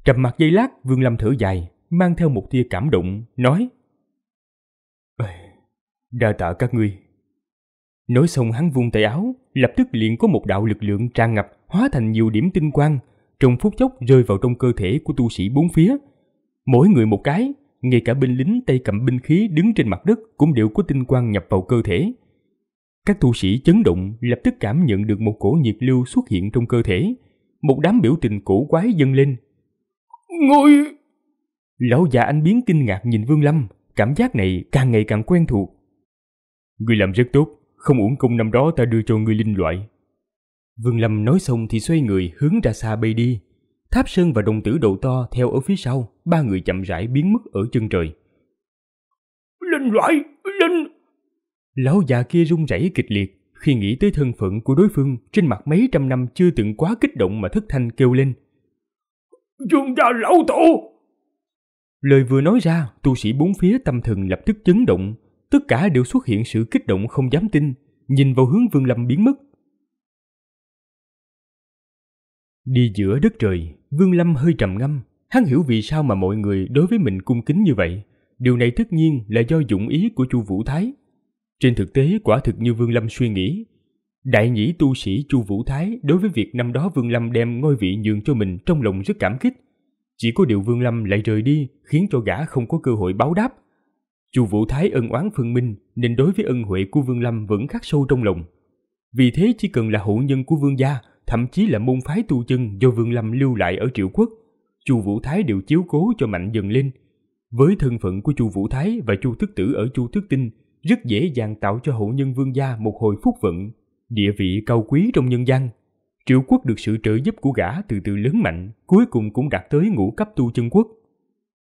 Trầm mặt giây lát, Vương Lâm thở dài, mang theo một tia cảm động, nói Đa tạ các ngươi Nói xong hắn vung tay áo, lập tức liền có một đạo lực lượng tràn ngập, hóa thành nhiều điểm tinh quang, trong phút chốc rơi vào trong cơ thể của tu sĩ bốn phía. Mỗi người một cái, ngay cả binh lính tay cầm binh khí đứng trên mặt đất cũng đều có tinh quang nhập vào cơ thể. Các tu sĩ chấn động lập tức cảm nhận được một cổ nhiệt lưu xuất hiện trong cơ thể, một đám biểu tình cổ quái dâng lên. Ngươi. Lão già anh biến kinh ngạc nhìn Vương Lâm, cảm giác này càng ngày càng quen thuộc. Ngươi làm rất tốt, không uổng công năm đó ta đưa cho ngươi linh loại. Vương Lâm nói xong thì xoay người hướng ra xa bay đi. Tháp Sơn và đồng tử đầu to theo ở phía sau, ba người chậm rãi biến mất ở chân trời. Linh loại, linh... Lão già kia run rẩy kịch liệt khi nghĩ tới thân phận của đối phương trên mặt mấy trăm năm chưa từng quá kích động mà thất thanh kêu lên. Dương gia lão tổ! Lời vừa nói ra, tu sĩ bốn phía tâm thần lập tức chấn động, tất cả đều xuất hiện sự kích động không dám tin, nhìn vào hướng Vương Lâm biến mất. Đi giữa đất trời, Vương Lâm hơi trầm ngâm, hắn hiểu vì sao mà mọi người đối với mình cung kính như vậy. Điều này tất nhiên là do dụng ý của Chu Vũ Thái. Trên thực tế quả thực như Vương Lâm suy nghĩ, đại nhĩ tu sĩ Chu Vũ Thái đối với việc năm đó Vương Lâm đem ngôi vị nhường cho mình trong lòng rất cảm kích. Chỉ có điều Vương Lâm lại rời đi khiến cho gã không có cơ hội báo đáp. Chu Vũ Thái ân oán Phương Minh nên đối với ân huệ của Vương Lâm vẫn khắc sâu trong lòng. Vì thế chỉ cần là hậu nhân của Vương gia, thậm chí là môn phái tu chân do Vương Lâm lưu lại ở Triệu Quốc, Chu Vũ Thái đều chiếu cố cho mạnh dần lên. Với thân phận của Chu Vũ Thái và Chu Thức Tử ở Chu Thức Tinh, rất dễ dàng tạo cho hậu nhân Vương gia một hồi phúc vận, địa vị cao quý trong nhân gian. Triệu Quốc được sự trợ giúp của gã từ từ lớn mạnh, cuối cùng cũng đạt tới ngũ cấp tu chân quốc.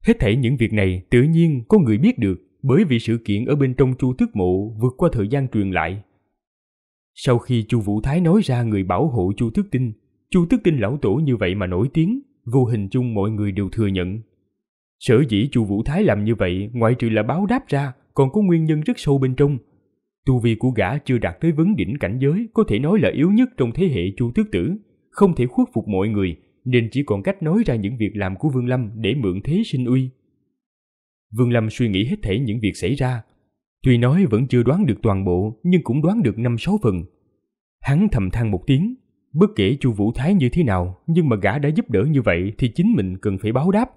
Hết thảy những việc này tự nhiên có người biết được, bởi vì sự kiện ở bên trong Chu thức Mộ vượt qua thời gian truyền lại. Sau khi Chu Vũ Thái nói ra người bảo hộ Chu thức Tinh, Chu thức Tinh lão tổ như vậy mà nổi tiếng, vô hình chung mọi người đều thừa nhận. Sở dĩ Chu Vũ Thái làm như vậy, ngoại trừ là báo đáp ra, còn có nguyên nhân rất sâu bên trong. Tu vi của gã chưa đạt tới vấn đỉnh cảnh giới, có thể nói là yếu nhất trong thế hệ Chu thức Tử, không thể khuất phục mọi người, nên chỉ còn cách nói ra những việc làm của Vương Lâm để mượn thế sinh uy. Vương Lâm suy nghĩ hết thể những việc xảy ra. Tuy nói vẫn chưa đoán được toàn bộ, nhưng cũng đoán được năm sáu phần. Hắn thầm than một tiếng, bất kể Chu Vũ Thái như thế nào, nhưng mà gã đã giúp đỡ như vậy thì chính mình cần phải báo đáp.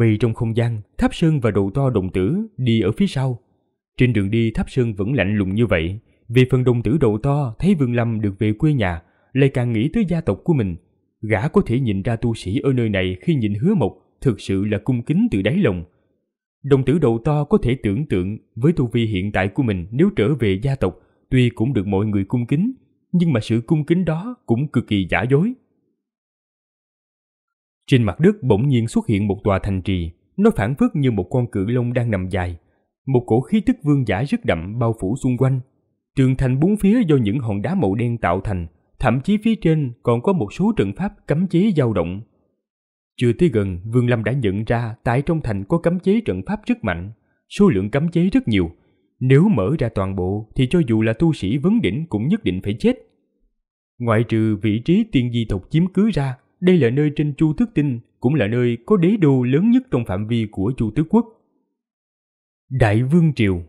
Bì trong không gian, Tháp Sơn và Đồ To Đồng Tử đi ở phía sau. Trên đường đi Tháp Sơn vẫn lạnh lùng như vậy, vì phần Đồng Tử Đồ To thấy Vương Lâm được về quê nhà, lại càng nghĩ tới gia tộc của mình. Gã có thể nhìn ra tu sĩ ở nơi này khi nhìn hứa mộc thực sự là cung kính từ đáy lòng. Đồng tử đầu to có thể tưởng tượng với tu vi hiện tại của mình nếu trở về gia tộc tuy cũng được mọi người cung kính, nhưng mà sự cung kính đó cũng cực kỳ giả dối. Trên mặt đất bỗng nhiên xuất hiện một tòa thành trì, nó phản phất như một con cự long đang nằm dài. Một cổ khí tức vương giả rất đậm bao phủ xung quanh. Trường thành bốn phía do những hòn đá màu đen tạo thành, thậm chí phía trên còn có một số trận pháp cấm chế dao động, chưa tới gần, Vương Lâm đã nhận ra tại trong thành có cấm chế trận pháp rất mạnh, số lượng cấm chế rất nhiều. Nếu mở ra toàn bộ thì cho dù là tu sĩ vấn đỉnh cũng nhất định phải chết. Ngoại trừ vị trí tiên di tộc chiếm cứ ra, đây là nơi trên Chu Tước Tinh, cũng là nơi có đế đô lớn nhất trong phạm vi của Chu tứ Quốc. Đại Vương Triều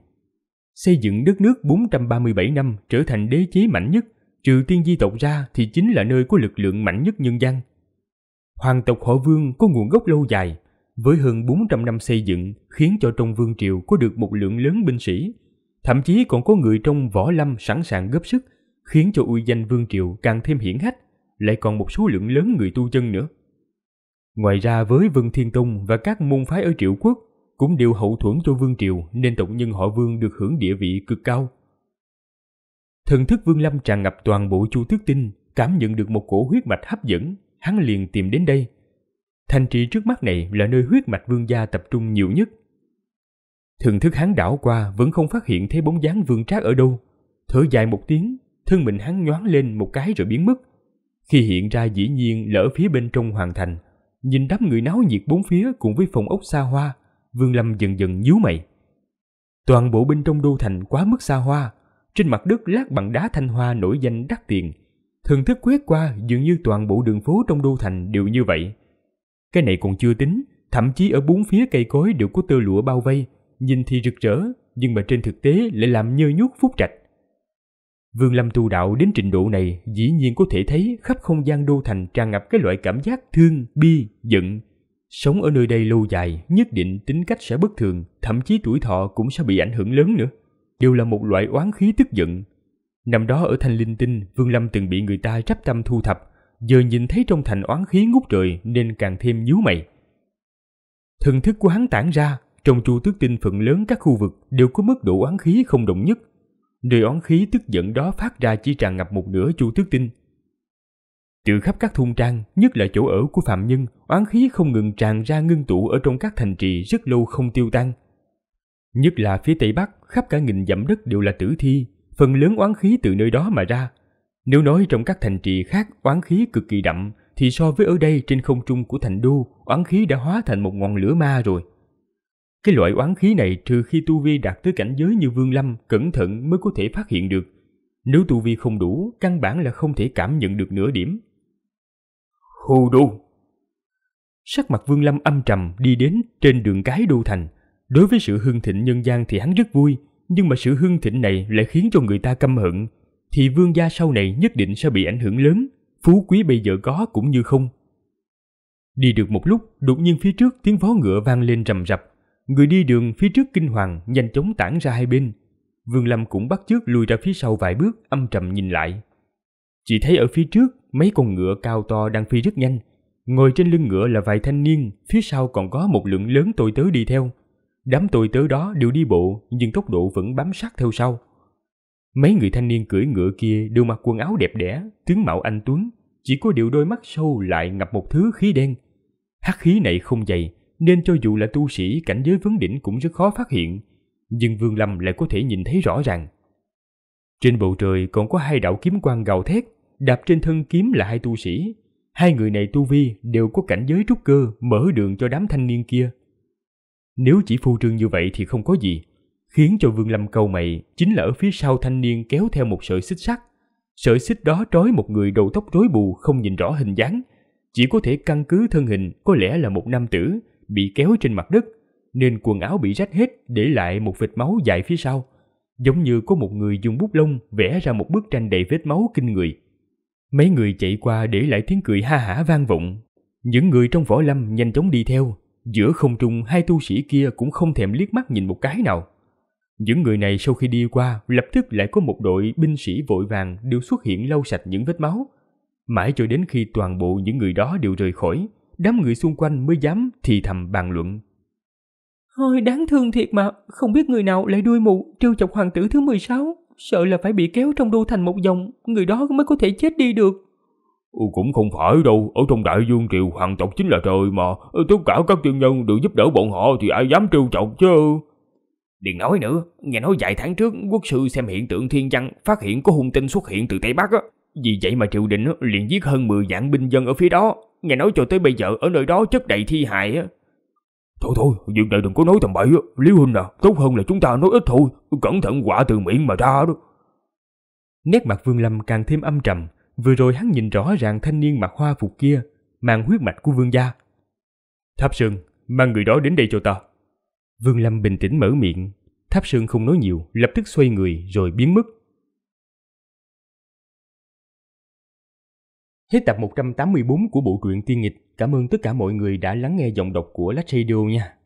Xây dựng đất nước 437 năm trở thành đế chế mạnh nhất, trừ tiên di tộc ra thì chính là nơi có lực lượng mạnh nhất nhân gian Hoàng tộc họ Vương có nguồn gốc lâu dài, với hơn 400 năm xây dựng khiến cho trong vương triều có được một lượng lớn binh sĩ. Thậm chí còn có người trong võ lâm sẵn sàng góp sức, khiến cho uy danh vương triều càng thêm hiển hách, lại còn một số lượng lớn người tu chân nữa. Ngoài ra với Vân Thiên Tông và các môn phái ở triệu quốc cũng đều hậu thuẫn cho vương triều nên tộc nhân họ vương được hưởng địa vị cực cao. Thần thức Vương Lâm tràn ngập toàn bộ Chu Tước Tinh, cảm nhận được một cổ huyết mạch hấp dẫn, hắn liền tìm đến đây. Thành trì trước mắt này là nơi huyết mạch vương gia tập trung nhiều nhất. thường thức hắn đảo qua vẫn không phát hiện thấy bóng dáng vương trác ở đâu. Thở dài một tiếng, thân mình hắn nhoáng lên một cái rồi biến mất. Khi hiện ra dĩ nhiên lỡ phía bên trong hoàng thành, nhìn đám người náo nhiệt bốn phía cùng với phòng ốc xa hoa, Vương Lâm dần dần nhíu mày. Toàn bộ bên trong đô thành quá mức xa hoa, trên mặt đất lát bằng đá thanh hoa nổi danh đắt tiền, thường thức quét qua dường như toàn bộ đường phố trong đô thành đều như vậy. Cái này còn chưa tính, thậm chí ở bốn phía cây cối đều có tơ lụa bao vây, nhìn thì rực rỡ, nhưng mà trên thực tế lại làm nhơ nhút phúc trạch. Vương Lâm tu đạo đến trình độ này dĩ nhiên có thể thấy khắp không gian đô thành tràn ngập cái loại cảm giác thương, bi, giận. Sống ở nơi đây lâu dài, nhất định tính cách sẽ bất thường, thậm chí tuổi thọ cũng sẽ bị ảnh hưởng lớn nữa. Đều là một loại oán khí tức giận, Năm đó ở thanh linh tinh, Vương Lâm từng bị người ta rắp tâm thu thập, giờ nhìn thấy trong thành oán khí ngút trời nên càng thêm nhíu mày. Thần thức của hắn tản ra, trong chu tước tinh phần lớn các khu vực đều có mức độ oán khí không đồng nhất. Nơi oán khí tức giận đó phát ra chỉ tràn ngập một nửa chu tước tinh. Từ khắp các thôn trang, nhất là chỗ ở của phạm nhân, oán khí không ngừng tràn ra ngưng tụ ở trong các thành trì rất lâu không tiêu tan. Nhất là phía Tây Bắc, khắp cả nghìn dặm đất đều là tử thi, phần lớn oán khí từ nơi đó mà ra. Nếu nói trong các thành trì khác oán khí cực kỳ đậm, thì so với ở đây trên không trung của thành đô, oán khí đã hóa thành một ngọn lửa ma rồi. Cái loại oán khí này trừ khi tu vi đạt tới cảnh giới như Vương Lâm, cẩn thận mới có thể phát hiện được. Nếu tu vi không đủ, căn bản là không thể cảm nhận được nửa điểm. Hù đô! Sắc mặt Vương Lâm âm trầm đi đến trên đường cái đô thành. Đối với sự hưng thịnh nhân gian thì hắn rất vui, nhưng mà sự hưng thịnh này lại khiến cho người ta căm hận, thì vương gia sau này nhất định sẽ bị ảnh hưởng lớn, phú quý bây giờ có cũng như không. Đi được một lúc, đột nhiên phía trước tiếng vó ngựa vang lên rầm rập. Người đi đường phía trước kinh hoàng nhanh chóng tản ra hai bên. Vương Lâm cũng bắt chước lùi ra phía sau vài bước, âm trầm nhìn lại. Chỉ thấy ở phía trước, mấy con ngựa cao to đang phi rất nhanh. Ngồi trên lưng ngựa là vài thanh niên, phía sau còn có một lượng lớn tôi tớ đi theo. Đám tôi tớ đó đều đi bộ nhưng tốc độ vẫn bám sát theo sau. Mấy người thanh niên cưỡi ngựa kia đều mặc quần áo đẹp đẽ, tướng mạo anh tuấn, chỉ có điều đôi mắt sâu lại ngập một thứ khí đen. Hắc khí này không dày, nên cho dù là tu sĩ cảnh giới vấn đỉnh cũng rất khó phát hiện, nhưng Vương Lâm lại có thể nhìn thấy rõ ràng. Trên bầu trời còn có hai đạo kiếm quang gào thét, đạp trên thân kiếm là hai tu sĩ. Hai người này tu vi đều có cảnh giới trúc cơ, mở đường cho đám thanh niên kia. Nếu chỉ phô trương như vậy thì không có gì, khiến cho Vương Lâm câu mày chính là ở phía sau thanh niên kéo theo một sợi xích sắt. Sợi xích đó trói một người đầu tóc rối bù không nhìn rõ hình dáng, chỉ có thể căn cứ thân hình có lẽ là một nam tử bị kéo trên mặt đất, nên quần áo bị rách hết để lại một vệt máu dài phía sau, giống như có một người dùng bút lông vẽ ra một bức tranh đầy vết máu kinh người. Mấy người chạy qua để lại tiếng cười ha hả vang vọng. Những người trong võ lâm nhanh chóng đi theo, Giữa không trung hai tu sĩ kia cũng không thèm liếc mắt nhìn một cái nào. Những người này sau khi đi qua, lập tức lại có một đội binh sĩ vội vàng đều xuất hiện lau sạch những vết máu. Mãi cho đến khi toàn bộ những người đó đều rời khỏi, đám người xung quanh mới dám thì thầm bàn luận. Ôi đáng thương thiệt mà, không biết người nào lại đuôi mù, trêu chọc hoàng tử thứ 16, sợ là phải bị kéo trong đô thành một dòng người đó mới có thể chết đi được. Cũng không phải đâu, ở trong đại dương triều hoàng tộc chính là trời mà, ờ, tất cả các tiên nhân đều giúp đỡ bọn họ thì ai dám trêu chọc chứ. Đừng nói nữa, nghe nói vài tháng trước quốc sư xem hiện tượng thiên văn phát hiện có hung tinh xuất hiện từ Tây Bắc á. Vì vậy mà triều đình liền giết hơn 10 vạn binh dân ở phía đó, nghe nói cho tới bây giờ ở nơi đó chất đầy thi hài á. Thôi thôi, việc này đừng có nói tầm bậy á, Liêu Huynh à, tốt hơn là chúng ta nói ít thôi, cẩn thận quả từ miệng mà ra đó. Nét mặt Vương Lâm càng thêm âm trầm, Vừa rồi hắn nhìn rõ ràng thanh niên mặc hoa phục kia, mang huyết mạch của vương gia. Tháp Sương, mang người đó đến đây cho ta. Vương Lâm bình tĩnh mở miệng, Tháp Sương không nói nhiều, lập tức xoay người rồi biến mất. Hết tập 184 của bộ truyện Tiên Nghịch. Cảm ơn tất cả mọi người đã lắng nghe giọng đọc của Lách Radio nha.